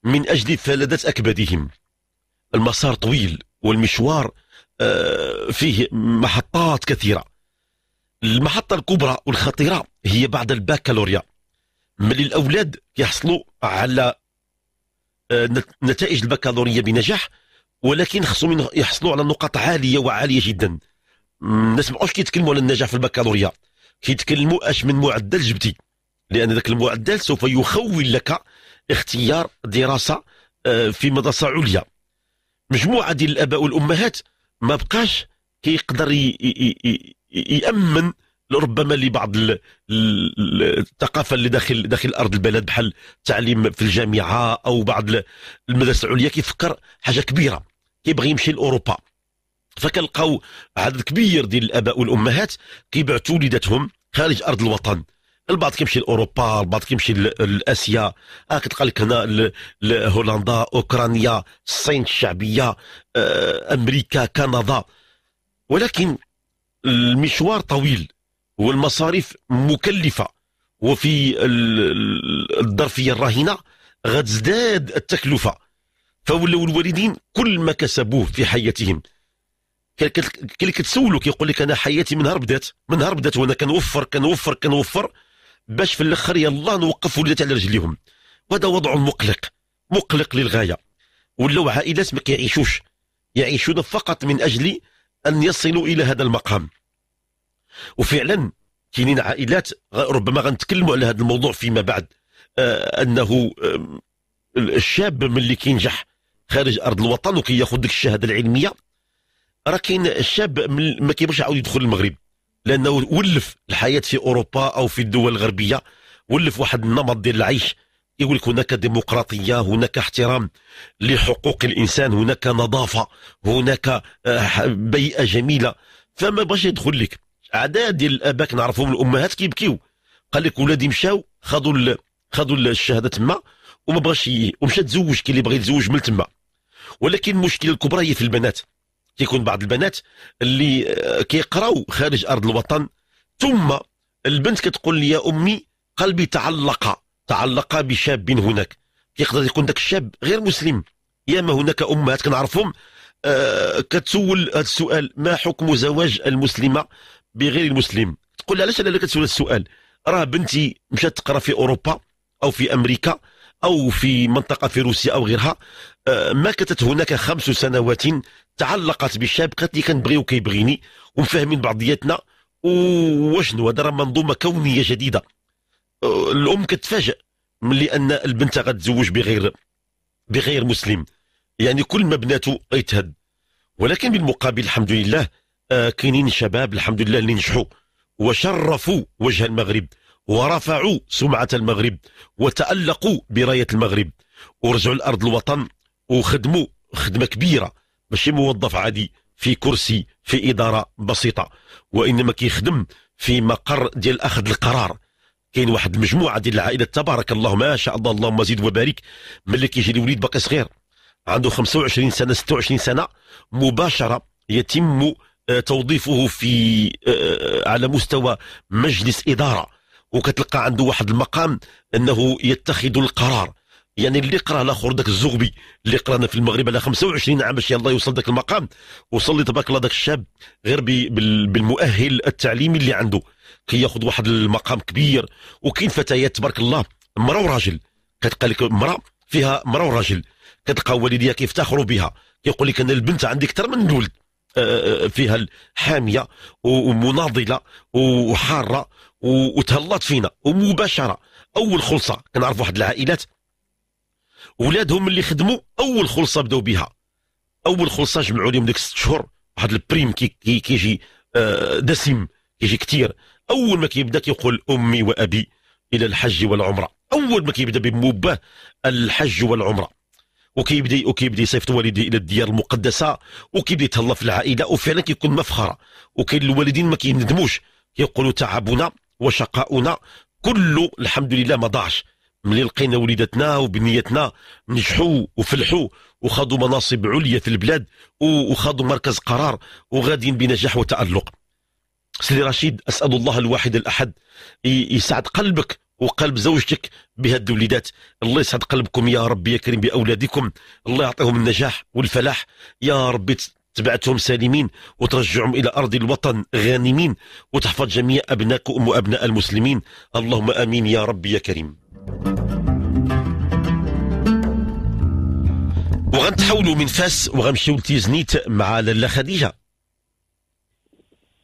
من أجل فلذة أكبادهم المسار طويل والمشوار آه، فيه محطات كثيرة المحطة الكبرى والخطيرة هي بعد الباكالوريا ملي الأولاد يحصلوا على آه، نتائج البكالوريا بنجاح ولكن خصهم يحصلوا على نقاط عاليه وعاليه جدا ما نسمعوش كيتكلموا على النجاح في البكالوريا كيتكلموا اش من معدل جبتي لان ذاك المعدل سوف يخول لك اختيار دراسه آه، في مدرسه عليا مجموعه ديال الاباء والامهات ما بقاش كيقدر يامن ربما لبعض الثقافه اللي داخل داخل ارض البلد بحال التعليم في الجامعه او بعض المدارس العليا كيفكر حاجه كبيره كيبغي يمشي لاوروبا فكنلقاو عدد كبير ديال الاباء والامهات كيبعثوا وليداتهم خارج ارض الوطن البعض كيمشي لاوروبا البعض كيمشي لاسيا اه كتلقى لك هنا هولندا اوكرانيا الصين الشعبيه آه، امريكا كندا ولكن المشوار طويل والمصاريف مكلفه وفي الظرفيه الراهنه غتزداد التكلفه فولوا الوالدين كل ما كسبوه في حياتهم كي كتسولو كيقول لك انا حياتي من نهار بدات من نهار بدات وانا كنوفر كنوفر كنوفر باش في الاخر يلا نوقف ولادات على رجليهم وهذا وضع مقلق مقلق للغايه ولو عائلات ما كيعيشوش يعيشون فقط من اجل ان يصلوا الى هذا المقام وفعلا كاينين عائلات ربما غنتكلموا على هذا الموضوع فيما بعد آه انه آه الشاب ملي كينجح خارج ارض الوطن وكياخذ ديك الشهاده العلميه راه كاين الشاب ما كيبغيش يعاود يدخل المغرب لانه ولف الحياه في اوروبا او في الدول الغربيه ولف واحد النمط ديال العيش يقول لك هناك ديمقراطيه هناك احترام لحقوق الانسان هناك نظافه هناك آه، بيئه جميله فما باش يدخل لك اعداد ديال الاباء نعرفهم الامهات كيبكيو قال لك ولادي مشاو خذوا خذوا الشهاده تما وما بغاش ومشى تزوج كي اللي بغى يتزوج من تما ولكن المشكله الكبرى هي في البنات كيكون بعض البنات اللي آه، كيقراو خارج ارض الوطن ثم البنت كتقول لي يا امي قلبي تعلق تعلق بشاب هناك يقدر يكون ذاك الشاب غير مسلم ياما هناك امهات كنعرفهم آه كتسول هذا السؤال ما حكم زواج المسلمه بغير المسلم تقول لي علاش انا اللي كتسول السؤال راه بنتي مشات تقرا في اوروبا او في امريكا او في منطقه في روسيا او غيرها آه، مكثت هناك خمس سنوات تعلقت بشاب قالت لي كنبغيو كيبغيني ومفاهمين بعضياتنا وشنو هذا راه منظومه كونيه جديده آه، الام كتفاجئ ملي ان البنت غتزوج بغير بغير مسلم يعني كل ما بناته غيتهد ولكن بالمقابل الحمد لله كاينين شباب الحمد لله اللي نجحوا وشرفوا وجه المغرب ورفعوا سمعة المغرب وتألقوا براية المغرب ورجعوا لأرض الوطن وخدموا خدمة كبيرة ماشي موظف عادي في كرسي في إدارة بسيطة وإنما كيخدم في مقر ديال أخذ القرار كاين واحد المجموعة ديال العائلة تبارك الله ما شاء الله اللهم زيد وبارك ملي كيجي الوليد باقي صغير عنده 25 سنة 26 سنة مباشرة يتم توظيفه في آه، على مستوى مجلس إدارة وكتلقى عنده واحد المقام أنه يتخذ القرار يعني اللي قرا الاخر داك الزغبي اللي قرانا في المغرب على 25 عام باش الله يوصل داك المقام وصلي تبارك الله داك الشاب غير بالمؤهل التعليمي اللي عنده كياخذ ياخذ واحد المقام كبير وكاين فتيات تبارك الله مراه وراجل كتلقى لك مراه فيها مراه وراجل كتلقى والديها كيفتخروا بها كيقول لك انا البنت عندي اكثر من الولد فيها حاميه ومناضله وحاره وتهلط فينا ومباشره اول خلصه كنعرف واحد العائلات ولادهم اللي خدموا اول خلصه بداو بها اول خلصه جمعوا لهم ديك ست شهور واحد البريم كي كي كيجي آه، دسم كيجي كثير اول ما كيبدا كيقول امي وابي الى الحج والعمره اول ما كيبدا بمباه الحج والعمره وكيبدا وكيبدا يصيفط والديه الى الديار المقدسه وكيبدا يتهلا في العائله وفعلا كيكون مفخره وكاين الوالدين ما كيندموش كيقولوا تعبنا وشقاؤنا كل الحمد لله ما ضاعش ملي لقينا وليداتنا وبنياتنا نجحوا وفلحوا وخاضوا مناصب عليا في البلاد وخاضوا مركز قرار وغاديين بنجاح وتألق سيدي رشيد أسأل الله الواحد الأحد يسعد قلبك وقلب زوجتك بهاد الوليدات الله يسعد قلبكم يا ربي يا كريم باولادكم الله يعطيهم النجاح والفلاح يا ربي تبعتهم سالمين وترجعهم إلى أرض الوطن غانمين وتحفظ جميع أبنائكم وأبناء المسلمين اللهم آمين يا ربي يا كريم وغنتحولوا من فاس وغنمشيو لتيزنيت مع لاله خديجه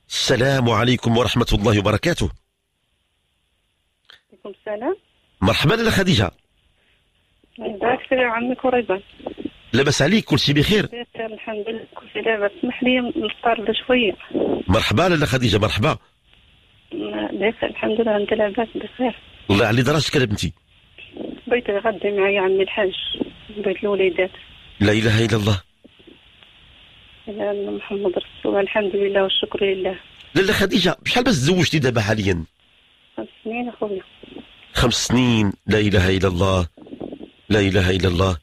السلام عليكم ورحمه الله وبركاته عليكم السلام مرحبا لاله خديجه داك السلام عمك ورضا لاباس عليك كلشي بخير بخير الحمد لله كلشي لاباس اسمح لي نطرد شويه مرحبا لاله خديجه مرحبا لاباس الحمد لله انت لاباس بخير الله علي دراجتك يا بنتي بغيت غدي معايا عمي الحاج بغيت الوليدات لا اله الا الله لا محمد رسول الله الحمد لله والشكر لله لاله خديجه بشحال بس تزوجتي دابا حاليا خمس سنين أخويا خمس سنين لا إله إلا الله لا إله إلا الله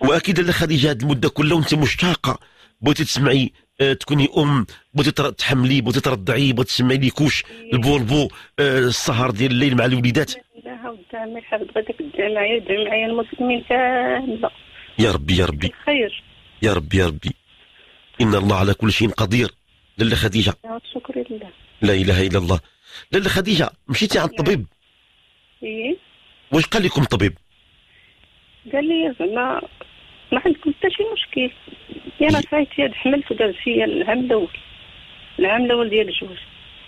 وأكيد أن خديجة هذه المدة كلها وأنت مشتاقة بغيتي تسمعي آه، تكوني أم بغيتي تحملي بغيتي ترضعي بغيتي تسمعي لي كوش إيه. البولبو آه، السهر ديال الليل مع الوليدات يا ربي يا ربي يا ربي يا ربي إن الله على كل شيء قدير لله خديجة شكرا لله لا إله إلا الله لا خديجه مشيتي عند الطبيب نعم. ايه واش قال لكم الطبيب قال لي زعما ما عندكم حتى شي مشكل يا انا فايت يد حملت ودار فيا العام الاول العام الاول ديال الجواز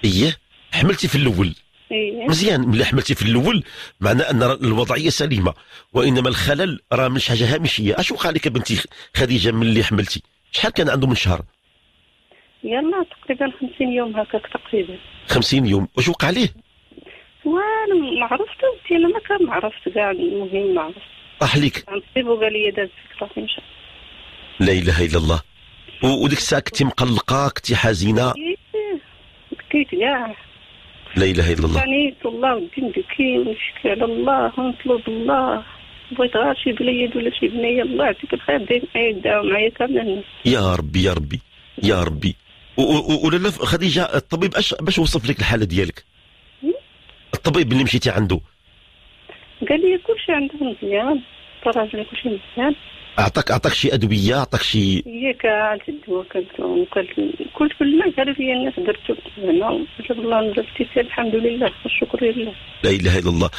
ايه حملتي في الاول إيه؟ مزيان ملي حملتي في الاول معنى ان الوضعيه سليمه وانما الخلل راه مش حاجه هامشيه اش وقع لك بنتي خديجه ملي حملتي شحال كان عنده من شهر يلا تقريبا 50 يوم هكاك تقريبا 50 يوم واش وقع ليه؟ وانا ما عرفت انا ما كان عرفت كاع المهم ما عرفت طاح ليك نصيبو قال لي داز فكره مشى لا اله الا الله وديك الساعه كنتي مقلقه كنتي حزينه إيه، بكيت كاع لا اله الا الله بكيت الله ودي نبكي ونشكي على الله ونطلب الله بغيت غير شي بليد ولا شي بنيه الله يعطيك الخير دايما معايا الدعوه معايا يا ربي يا ربي يا ربي ولالا خديجه الطبيب اش باش وصف لك الحاله ديالك الطبيب اللي مشيتي عنده قال لي كلشي عنده مزيان كل كلشي مزيان اعطاك اعطاك شي ادويه اعطاك شي ياك عاد الدواء كنت كنت كل ما قالوا لي الناس درت هنا قلت الحمد لله والشكر لله لا اله الا الله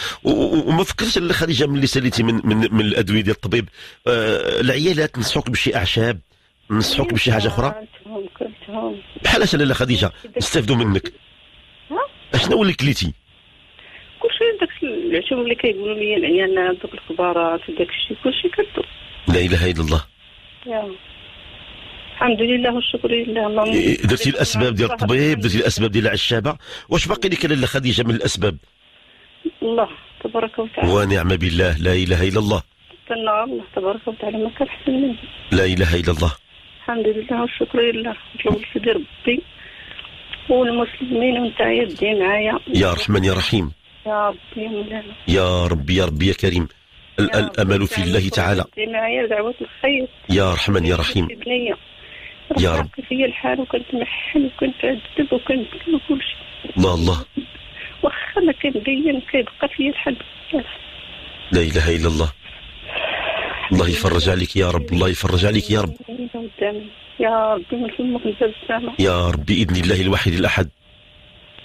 وما فكرتش الا خديجه ملي ساليتي من من, من الادويه ديال الطبيب آه العيالات نصحوك بشي اعشاب نصحوك بشي حاجه اخرى بحال اش لاله خديجه نستافدوا منك ها شنو اللي كليتي كلشي داك العشوم اللي كيقولوا لي العيان دوك الكبارات وداك الشيء كلشي كدو لا اله الا الله يا. الحمد لله والشكر لله اللهم إيه، إيه، درتي إيه، الاسباب ديال الطبيب درتي الاسباب ديال العشابه واش باقي لك لاله خديجه من الاسباب الله تبارك وتعالى ونعم بالله لا اله الا الله تنعم الله تبارك وتعالى ما كنحسن منه لا اله الا الله الحمد لله والشكر لله نطلب لك ربي والمسلمين وانت يدي معايا يا رحمن يا رحيم يا ربي مولانا يا ربي يا ربي يا كريم الامل في الله تعالى معايا دعوات الخير يا رحمن يا رحيم يا رب في الحال وكنت محل وكنت عذب وكنت كل شيء الله الله واخا ما كنبين كيبقى في الحال لا اله الا الله الله يفرج عليك يا رب الله يفرج عليك يا رب يا ربي يا رب باذن الله الواحد الاحد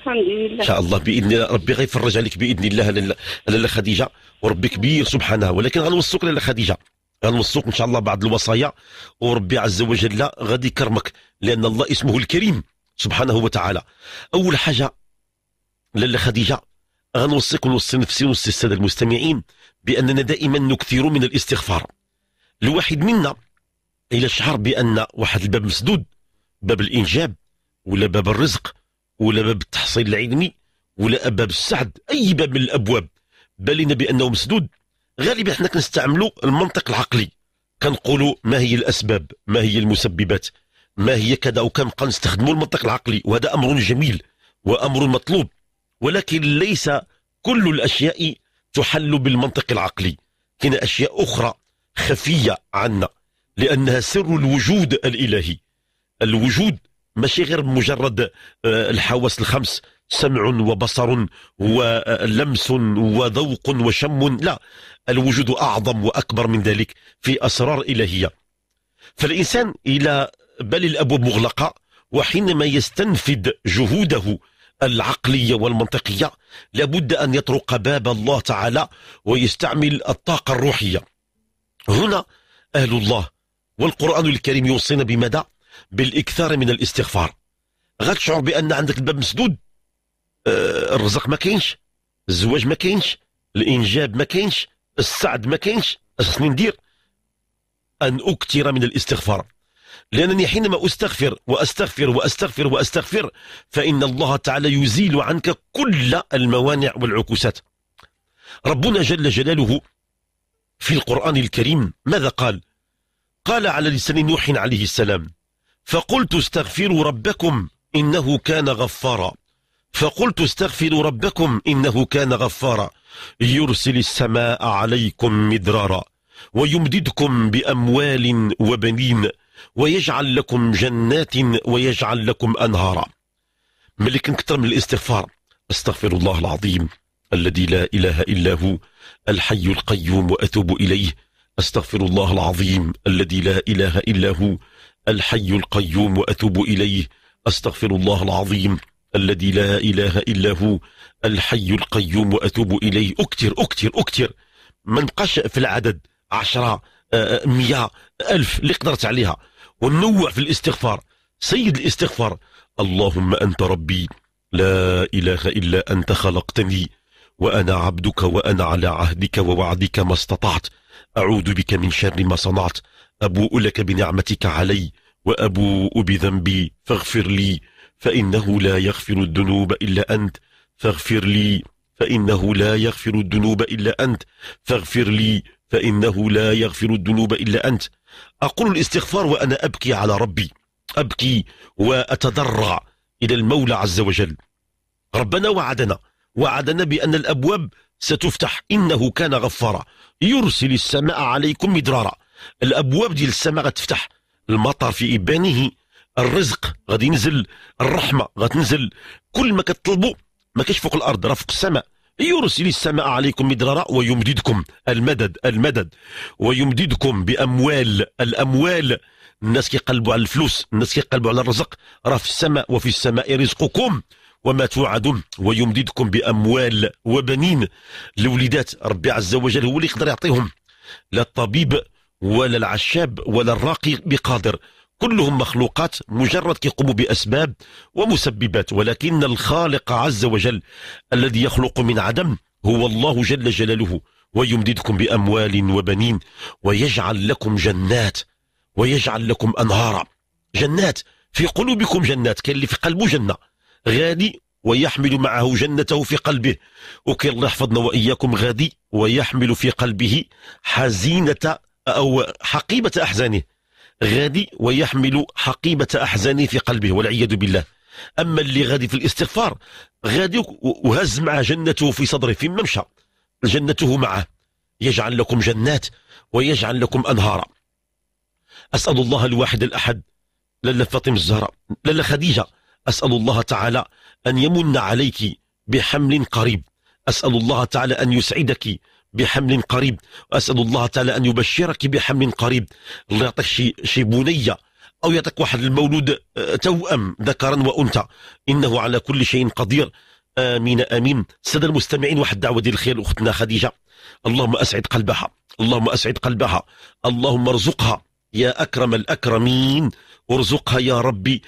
الحمد لله ان شاء الله باذن الله ربي غيفرج عليك باذن الله لالا خديجه وربي كبير سبحانه ولكن غنوصوك لالا خديجه غنوصوك ان شاء الله بعض الوصايا وربي عز وجل غادي يكرمك لان الله اسمه الكريم سبحانه وتعالى اول حاجه لالا خديجه غنوصيك ونوصي نفسي ونوصي الساده المستمعين باننا دائما نكثر من الاستغفار الواحد منا الى شعر بان واحد الباب مسدود باب الانجاب ولا باب الرزق ولا باب التحصيل العلمي ولا باب السعد اي باب من الابواب بالنا بانه مسدود غالبا حنا كنستعملوا المنطق العقلي كنقولوا ما هي الاسباب ما هي المسببات ما هي كذا وكنبقى نستخدموا المنطق العقلي وهذا امر جميل وامر مطلوب ولكن ليس كل الاشياء تحل بالمنطق العقلي كاين اشياء اخرى خفيه عنا لأنها سر الوجود الإلهي الوجود ماشي غير مجرد آه، الحواس الخمس سمع وبصر ولمس وذوق وشم لا الوجود أعظم وأكبر من ذلك في أسرار إلهية فالإنسان إلى بل الأبواب مغلقة وحينما يستنفد جهوده العقلية والمنطقية لابد أن يطرق باب الله تعالى ويستعمل الطاقة الروحية هنا أهل الله والقرآن الكريم يوصينا بماذا بالاكثار من الاستغفار غتشعر بان عندك الباب مسدود أه الرزق ما كاينش الزواج ما كاينش الانجاب ما كاينش السعد ما كاينش اش خصني ندير ان اكثر من الاستغفار لانني حينما استغفر واستغفر واستغفر واستغفر فان الله تعالى يزيل عنك كل الموانع والعكوسات ربنا جل جلاله في القران الكريم ماذا قال قال على لسان نوح عليه السلام فقلت استغفروا ربكم إنه كان غفارا فقلت استغفروا ربكم إنه كان غفارا يرسل السماء عليكم مدرارا ويمددكم بأموال وبنين ويجعل لكم جنات ويجعل لكم أنهارا ملك نكتر من الاستغفار استغفر الله العظيم الذي لا إله إلا هو الحي القيوم وأتوب إليه أستغفر الله العظيم الذي لا إله إلا هو الحي القيوم وأتوب إليه أستغفر الله العظيم الذي لا إله إلا هو الحي القيوم وأتوب إليه أكتر أكتر أكتر من قش في العدد عشرة مية آه، آه، ألف اللي قدرت عليها ونوع في الاستغفار سيد الاستغفار اللهم أنت ربي لا إله إلا أنت خلقتني وأنا عبدك وأنا على عهدك ووعدك ما استطعت أعوذ بك من شر ما صنعت أبوء لك بنعمتك علي وأبوء بذنبي فاغفر لي فإنه لا يغفر الذنوب إلا أنت فاغفر لي فإنه لا يغفر الذنوب إلا أنت فاغفر لي فإنه لا يغفر الذنوب إلا أنت أقول الاستغفار وأنا أبكي على ربي أبكي وأتضرع إلى المولى عز وجل ربنا وعدنا وعدنا بأن الأبواب ستفتح إنه كان غفارا يرسل السماء عليكم مدرارا الأبواب ديال السماء غتفتح المطر في إبانه الرزق غادي ينزل الرحمة غتنزل كل ما كتطلبوا ما كاش فوق الأرض راه فوق السماء يرسل السماء عليكم مدرارا ويمددكم المدد المدد ويمددكم بأموال الأموال الناس كيقلبوا على الفلوس الناس كيقلبوا على الرزق راه في السماء وفي السماء رزقكم وما توعدون ويمددكم بأموال وبنين لوليدات ربي عز وجل هو اللي يقدر يعطيهم لا الطبيب ولا العشاب ولا الراقي بقادر كلهم مخلوقات مجرد كيقوموا بأسباب ومسببات ولكن الخالق عز وجل الذي يخلق من عدم هو الله جل جلاله ويمددكم بأموال وبنين ويجعل لكم جنات ويجعل لكم أنهارا جنات في قلوبكم جنات كاين اللي في قلبه جنة غادي ويحمل معه جنته في قلبه وكي الله يحفظنا وإياكم غادي ويحمل في قلبه حزينة أو حقيبة أحزانه غادي ويحمل حقيبة أحزانه في قلبه والعياذ بالله أما اللي غادي في الاستغفار غادي وهز معه جنته في صدره في ممشى جنته معه يجعل لكم جنات ويجعل لكم أنهارا أسأل الله الواحد الأحد لاله فاطمة الزهراء لاله خديجة أسأل الله تعالى أن يمن عليك بحمل قريب أسأل الله تعالى أن يسعدك بحمل قريب أسأل الله تعالى أن يبشرك بحمل قريب الله يعطيك شي, شي بنية أو يعطيك واحد المولود آه، توأم ذكرا وأنثى إنه على كل شيء قدير آمين آمين سادة المستمعين واحد الدعوة ديال الخير أختنا خديجة اللهم أسعد قلبها اللهم أسعد قلبها اللهم ارزقها يا أكرم الأكرمين ارزقها يا ربي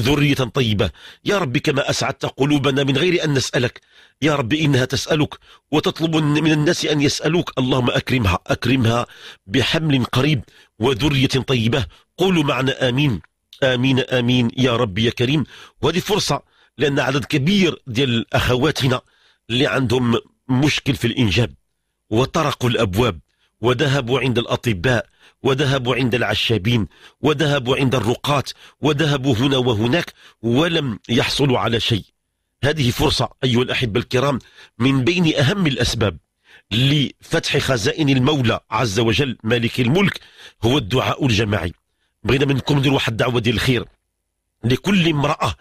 ذرية طيبة يا ربي كما أسعدت قلوبنا من غير أن نسألك يا ربي إنها تسألك وتطلب من الناس أن يسألوك اللهم أكرمها أكرمها بحمل قريب وذرية طيبة قولوا معنا آمين آمين آمين يا ربي يا كريم وهذه فرصة لأن عدد كبير ديال أخواتنا اللي عندهم مشكل في الإنجاب وطرقوا الأبواب وذهبوا عند الأطباء وذهبوا عند العشابين وذهبوا عند الرقاة وذهبوا هنا وهناك ولم يحصلوا على شيء هذه فرصة أيها الأحبة الكرام من بين أهم الأسباب لفتح خزائن المولى عز وجل مالك الملك هو الدعاء الجماعي بغينا منكم نديروا واحد الدعوة ديال الخير لكل امرأة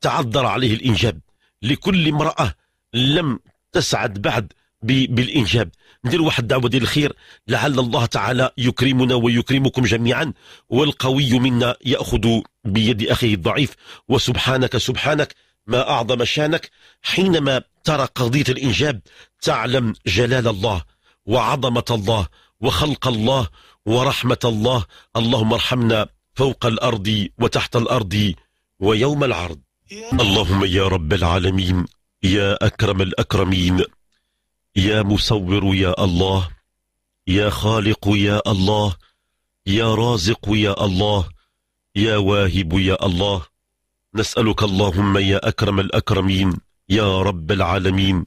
تعذر عليه الإنجاب لكل امرأة لم تسعد بعد بالإنجاب ندير واحد الدعوه ديال الخير لعل الله تعالى يكرمنا ويكرمكم جميعا والقوي منا ياخذ بيد اخيه الضعيف وسبحانك سبحانك ما اعظم شانك حينما ترى قضيه الانجاب تعلم جلال الله وعظمه الله وخلق الله ورحمه الله اللهم ارحمنا فوق الارض وتحت الارض ويوم العرض اللهم يا رب العالمين يا اكرم الاكرمين يا مصور يا الله يا خالق يا الله يا رازق يا الله يا واهب يا الله نسألك اللهم يا أكرم الأكرمين يا رب العالمين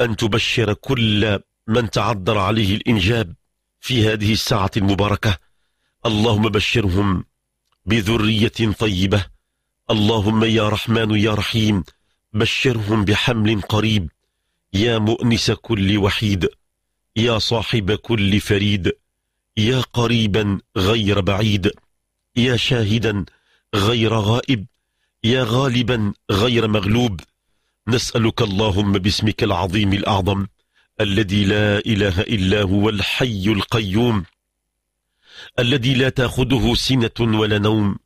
أن تبشر كل من تعذر عليه الإنجاب في هذه الساعة المباركة اللهم بشرهم بذرية طيبة اللهم يا رحمن يا رحيم بشرهم بحمل قريب يا مؤنس كل وحيد يا صاحب كل فريد يا قريبا غير بعيد يا شاهدا غير غائب يا غالبا غير مغلوب نسألك اللهم باسمك العظيم الأعظم الذي لا إله إلا هو الحي القيوم الذي لا تأخذه سنة ولا نوم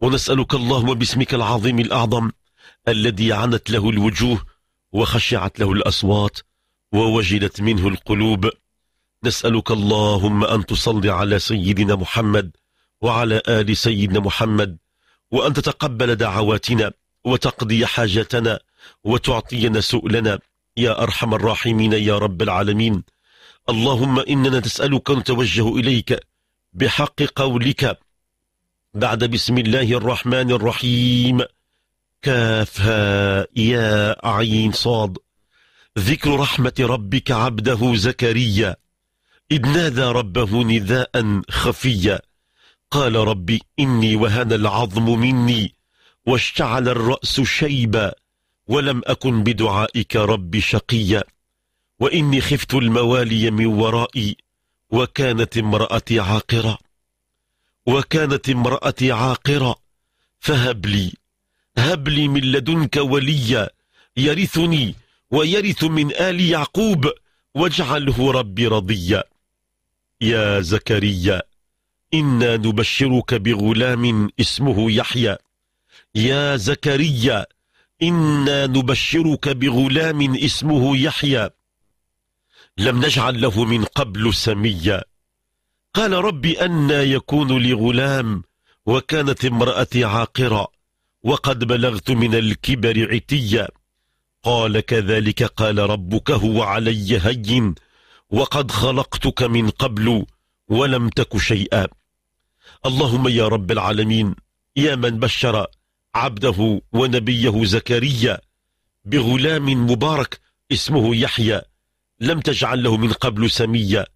ونسألك اللهم باسمك العظيم الأعظم الذي عنت له الوجوه وخشعت له الأصوات ووجلت منه القلوب نسألك اللهم أن تصلي على سيدنا محمد وعلى آل سيدنا محمد وأن تتقبل دعواتنا وتقضي حاجتنا وتعطينا سؤلنا يا أرحم الراحمين يا رب العالمين اللهم إننا نسألك نتوجه إليك بحق قولك بعد بسم الله الرحمن الرحيم كافها يا عين صاد ذكر رحمة ربك عبده زكريا إذ نادى ربه نداء خفيا قال ربي إني وهن العظم مني واشتعل الرأس شيبا ولم أكن بدعائك ربي شقيا وإني خفت الموالي من ورائي وكانت امرأتي عاقرة وكانت امرأتي عاقرة فهب لي هب لي من لدنك وليا يرثني ويرث من آل يعقوب واجعله ربي رضيا يا زكريا إنا نبشرك بغلام اسمه يحيى يا زكريا إنا نبشرك بغلام اسمه يحيى لم نجعل له من قبل سميا قال رب أنا يكون لي غلام وكانت امرأتي عاقرة وقد بلغت من الكبر عتيا قال كذلك قال ربك هو علي هين وقد خلقتك من قبل ولم تك شيئا اللهم يا رب العالمين يا من بشر عبده ونبيه زكريا بغلام مبارك اسمه يحيى لم تجعل له من قبل سميا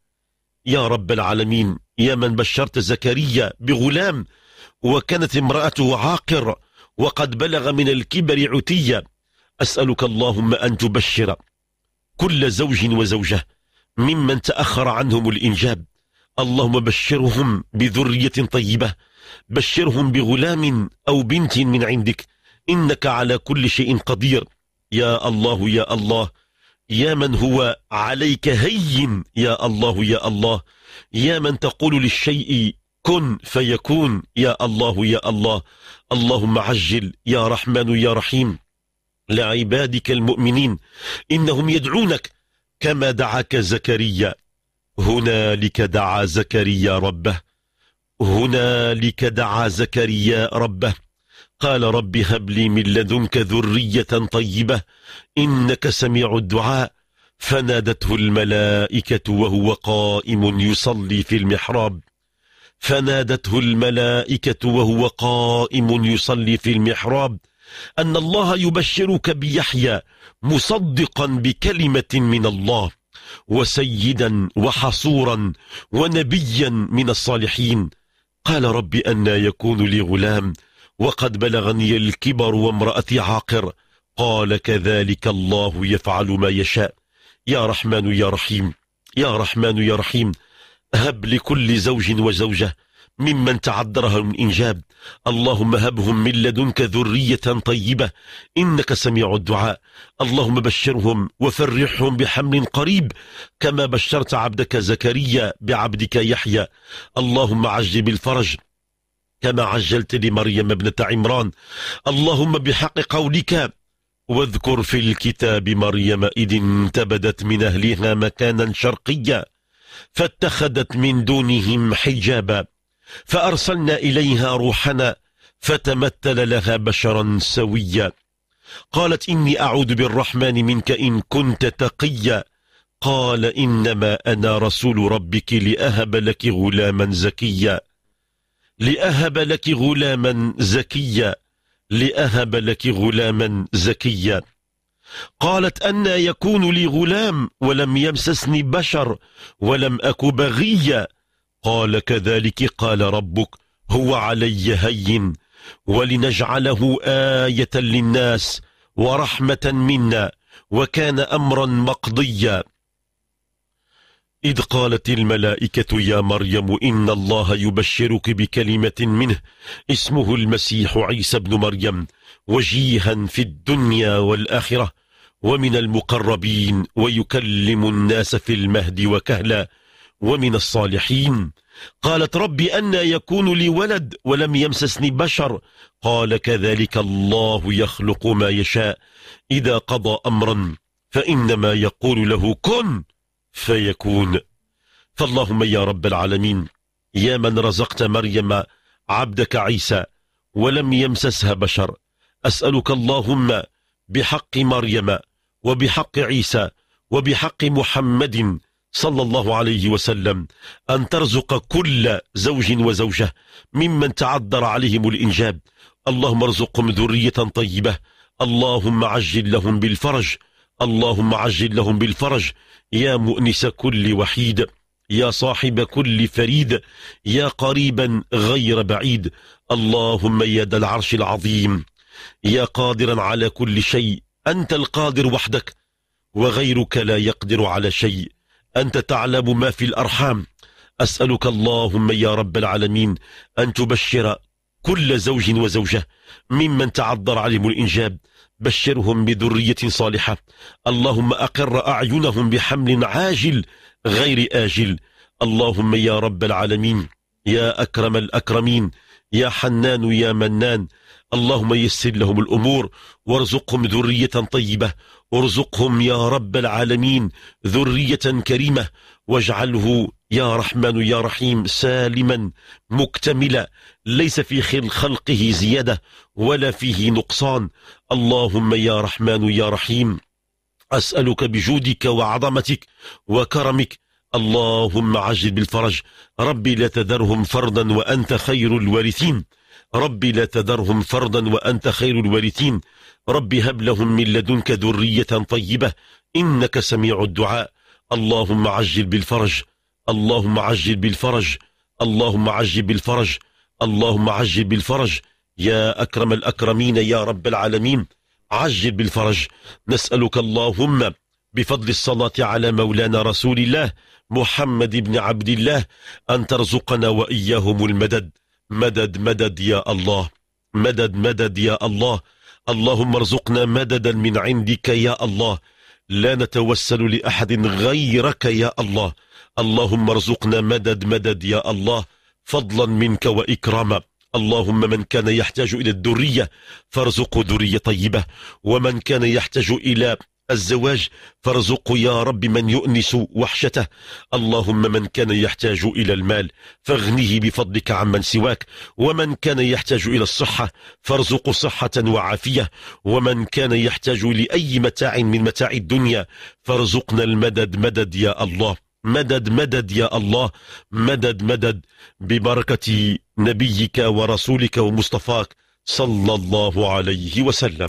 يا رب العالمين يا من بشرت زكريا بغلام وكانت امرأته عاقر وقد بلغ من الكبر عتيا أسألك اللهم أن تبشر كل زوج وزوجة ممن تأخر عنهم الإنجاب اللهم بشرهم بذرية طيبة بشرهم بغلام أو بنت من عندك إنك على كل شيء قدير يا الله يا الله يا من هو عليك هين يا الله يا الله يا من تقول للشيء كن فيكون يا الله يا الله اللهم عجل يا رحمن يا رحيم لعبادك المؤمنين إنهم يدعونك كما دعاك زكريا هنالك دعا زكريا ربه هنالك دعا زكريا ربه قال رب هب لي من لدنك ذرية طيبة إنك سميع الدعاء فنادته الملائكة وهو قائم يصلي في المحراب فنادته الملائكة وهو قائم يصلي في المحراب أن الله يبشرك بيحيى مصدقا بكلمة من الله وسيدا وحصورا ونبيا من الصالحين قال رب أن يكون لي غلام وقد بلغني الكبر وامرأتي عاقر قال كذلك الله يفعل ما يشاء يا رحمن يا رحيم يا رحمن يا رحيم هب لكل زوج وزوجة ممن تعذرهم الإنجاب اللهم هبهم من لدنك ذرية طيبة إنك سميع الدعاء اللهم بشرهم وفرحهم بحمل قريب كما بشرت عبدك زكريا بعبدك يحيى اللهم عجل بالفرج كما عجلت لمريم ابنة عمران اللهم بحق قولك واذكر في الكتاب مريم إذ انتبدت من أهلها مكانا شرقيا فاتخذت من دونهم حجابا فأرسلنا إليها روحنا فتمثل لها بشرا سويا قالت إني أعوذ بالرحمن منك إن كنت تقيا قال إنما أنا رسول ربك لأهب لك غلاما زكيا لأهب لك غلاما زكيا لأهب لك غلاما زكيا قالت أن يكون لي غلام ولم يمسسني بشر ولم أك بغيا قال كذلك قال ربك هو علي هين ولنجعله آية للناس ورحمة منا وكان أمرا مقضيا إذ قالت الملائكة يا مريم إن الله يبشرك بكلمة منه اسمه المسيح عيسى بن مريم وجيها في الدنيا والآخرة ومن المقربين ويكلم الناس في المهد وكهلا ومن الصالحين قالت رب أن يكون لي ولد ولم يمسسني بشر قال كذلك الله يخلق ما يشاء إذا قضى أمرا فإنما يقول له كن فيكون فاللهم يا رب العالمين يا من رزقت مريم عبدك عيسى ولم يمسسها بشر أسألك اللهم بحق مريم وبحق عيسى وبحق محمد صلى الله عليه وسلم أن ترزق كل زوج وزوجة ممن تعذر عليهم الإنجاب اللهم ارزقهم ذرية طيبة اللهم عجل لهم بالفرج اللهم عجل لهم بالفرج يا مؤنس كل وحيد يا صاحب كل فريد يا قريبا غير بعيد اللهم يا ذا العرش العظيم يا قادرا على كل شيء أنت القادر وحدك وغيرك لا يقدر على شيء أنت تعلم ما في الأرحام أسألك اللهم يا رب العالمين أن تبشر كل زوج وزوجة ممن تعذر عليهم الإنجاب بشرهم بذرية صالحة اللهم أقر أعينهم بحمل عاجل غير آجل اللهم يا رب العالمين يا أكرم الأكرمين يا حنان يا منان اللهم يسر لهم الأمور وارزقهم ذرية طيبة وارزقهم يا رب العالمين ذرية كريمة واجعله يا رحمن يا رحيم سالما مكتملا ليس في خلقه زيادة ولا فيه نقصان اللهم يا رحمن يا رحيم أسألك بجودك وعظمتك وكرمك اللهم عجل بالفرج ربي لا تذرهم فردا وأنت خير الوارثين ربي لا تذرهم فردا وأنت خير الوارثين رب هب لهم من لدنك ذرية طيبة إنك سميع الدعاء اللهم عجل بالفرج اللهم عجل بالفرج اللهم عجل بالفرج اللهم عجل بالفرج يا أكرم الأكرمين يا رب العالمين عجل بالفرج نسألك اللهم بفضل الصلاة على مولانا رسول الله محمد بن عبد الله أن ترزقنا وإياهم المدد مدد مدد يا الله مدد مدد يا الله اللهم ارزقنا مددا من عندك يا الله لا نتوسل لأحد غيرك يا الله اللهم ارزقنا مدد مدد يا الله فضلا منك وإكراما اللهم من كان يحتاج إلى الذرية فارزقه ذرية طيبة ومن كان يحتاج إلى الزواج فارزق يا رب من يؤنس وحشته اللهم من كان يحتاج إلى المال فاغنه بفضلك عمن سواك ومن كان يحتاج إلى الصحة فارزق صحة وعافية ومن كان يحتاج لأي متاع من متاع الدنيا فارزقنا المدد مدد يا الله مدد مدد يا الله مدد مدد ببركة نبيك ورسولك ومصطفاك صلى الله عليه وسلم